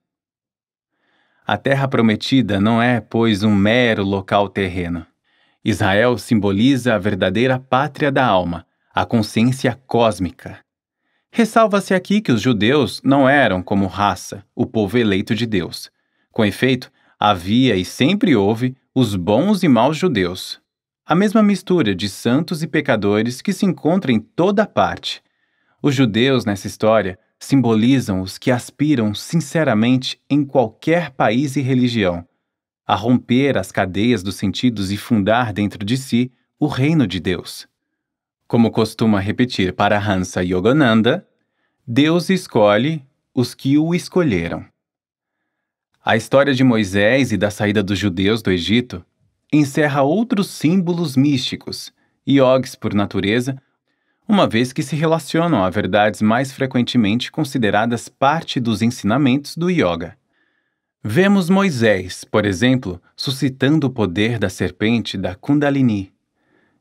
A Terra Prometida não é, pois, um mero local terreno. Israel simboliza a verdadeira pátria da alma, a consciência cósmica. Ressalva-se aqui que os judeus não eram, como raça, o povo eleito de Deus. Com efeito, havia e sempre houve os bons e maus judeus, a mesma mistura de santos e pecadores que se encontra em toda parte. Os judeus nessa história simbolizam os que aspiram sinceramente em qualquer país e religião a romper as cadeias dos sentidos e fundar dentro de si o reino de Deus. Como costuma repetir para Hansa Yogananda, Deus escolhe os que o escolheram. A história de Moisés e da saída dos judeus do Egito encerra outros símbolos místicos, iogues por natureza, uma vez que se relacionam a verdades mais frequentemente consideradas parte dos ensinamentos do yoga. Vemos Moisés, por exemplo, suscitando o poder da serpente da Kundalini,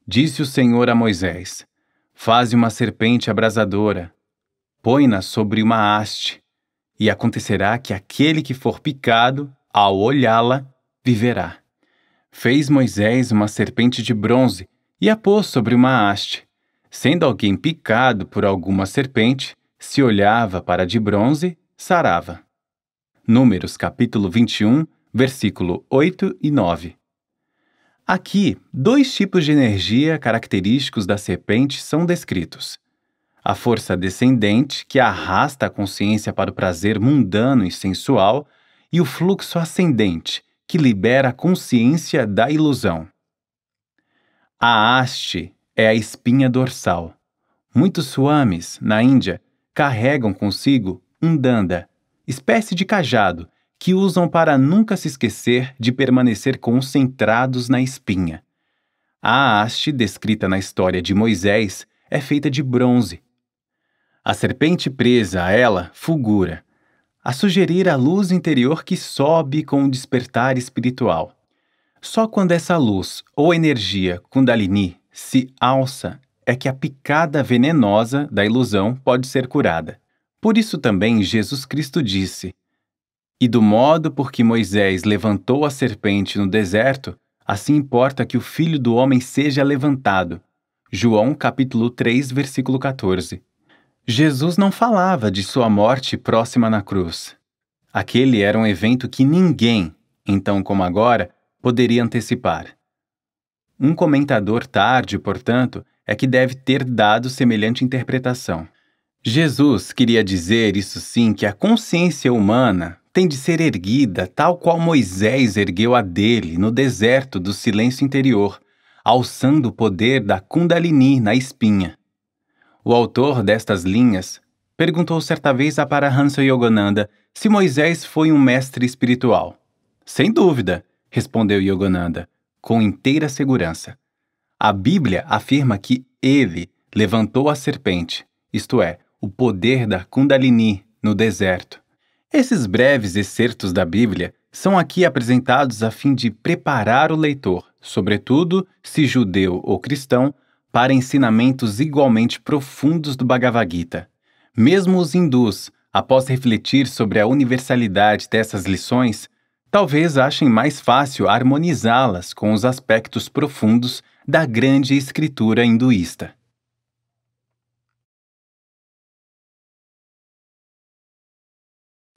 Disse o Senhor a Moisés: Faze uma serpente abrasadora, põe-na sobre uma haste, e acontecerá que aquele que for picado, ao olhá-la, viverá. Fez Moisés uma serpente de bronze e a pôs sobre uma haste. Sendo alguém picado por alguma serpente, se olhava para de bronze, sarava. Números capítulo 21, versículo 8 e 9. Aqui, dois tipos de energia característicos da serpente são descritos. A força descendente, que arrasta a consciência para o prazer mundano e sensual, e o fluxo ascendente, que libera a consciência da ilusão. A haste é a espinha dorsal. Muitos swamis, na Índia, carregam consigo um danda, espécie de cajado, que usam para nunca se esquecer de permanecer concentrados na espinha. A haste descrita na história de Moisés é feita de bronze. A serpente presa a ela fulgura, a sugerir a luz interior que sobe com o despertar espiritual. Só quando essa luz ou energia Kundalini se alça é que a picada venenosa da ilusão pode ser curada. Por isso também Jesus Cristo disse: e do modo por que Moisés levantou a serpente no deserto, assim importa que o Filho do Homem seja levantado. João capítulo 3, versículo 14. Jesus não falava de sua morte próxima na cruz. Aquele era um evento que ninguém, então como agora, poderia antecipar. Um comentador tarde, portanto, é que deve ter dado semelhante interpretação. Jesus queria dizer, isso sim, que a consciência humana, tem de ser erguida, tal qual Moisés ergueu a dele no deserto do silêncio interior, alçando o poder da Kundalini na espinha. O autor destas linhas perguntou certa vez a Parahansa Yogananda se Moisés foi um mestre espiritual. Sem dúvida, respondeu Yogananda, com inteira segurança. A Bíblia afirma que ele levantou a serpente, isto é, o poder da Kundalini, no deserto. Esses breves excertos da Bíblia são aqui apresentados a fim de preparar o leitor, sobretudo se judeu ou cristão, para ensinamentos igualmente profundos do Bhagavad Gita. Mesmo os hindus, após refletir sobre a universalidade dessas lições, talvez achem mais fácil harmonizá-las com os aspectos profundos da grande escritura hinduísta.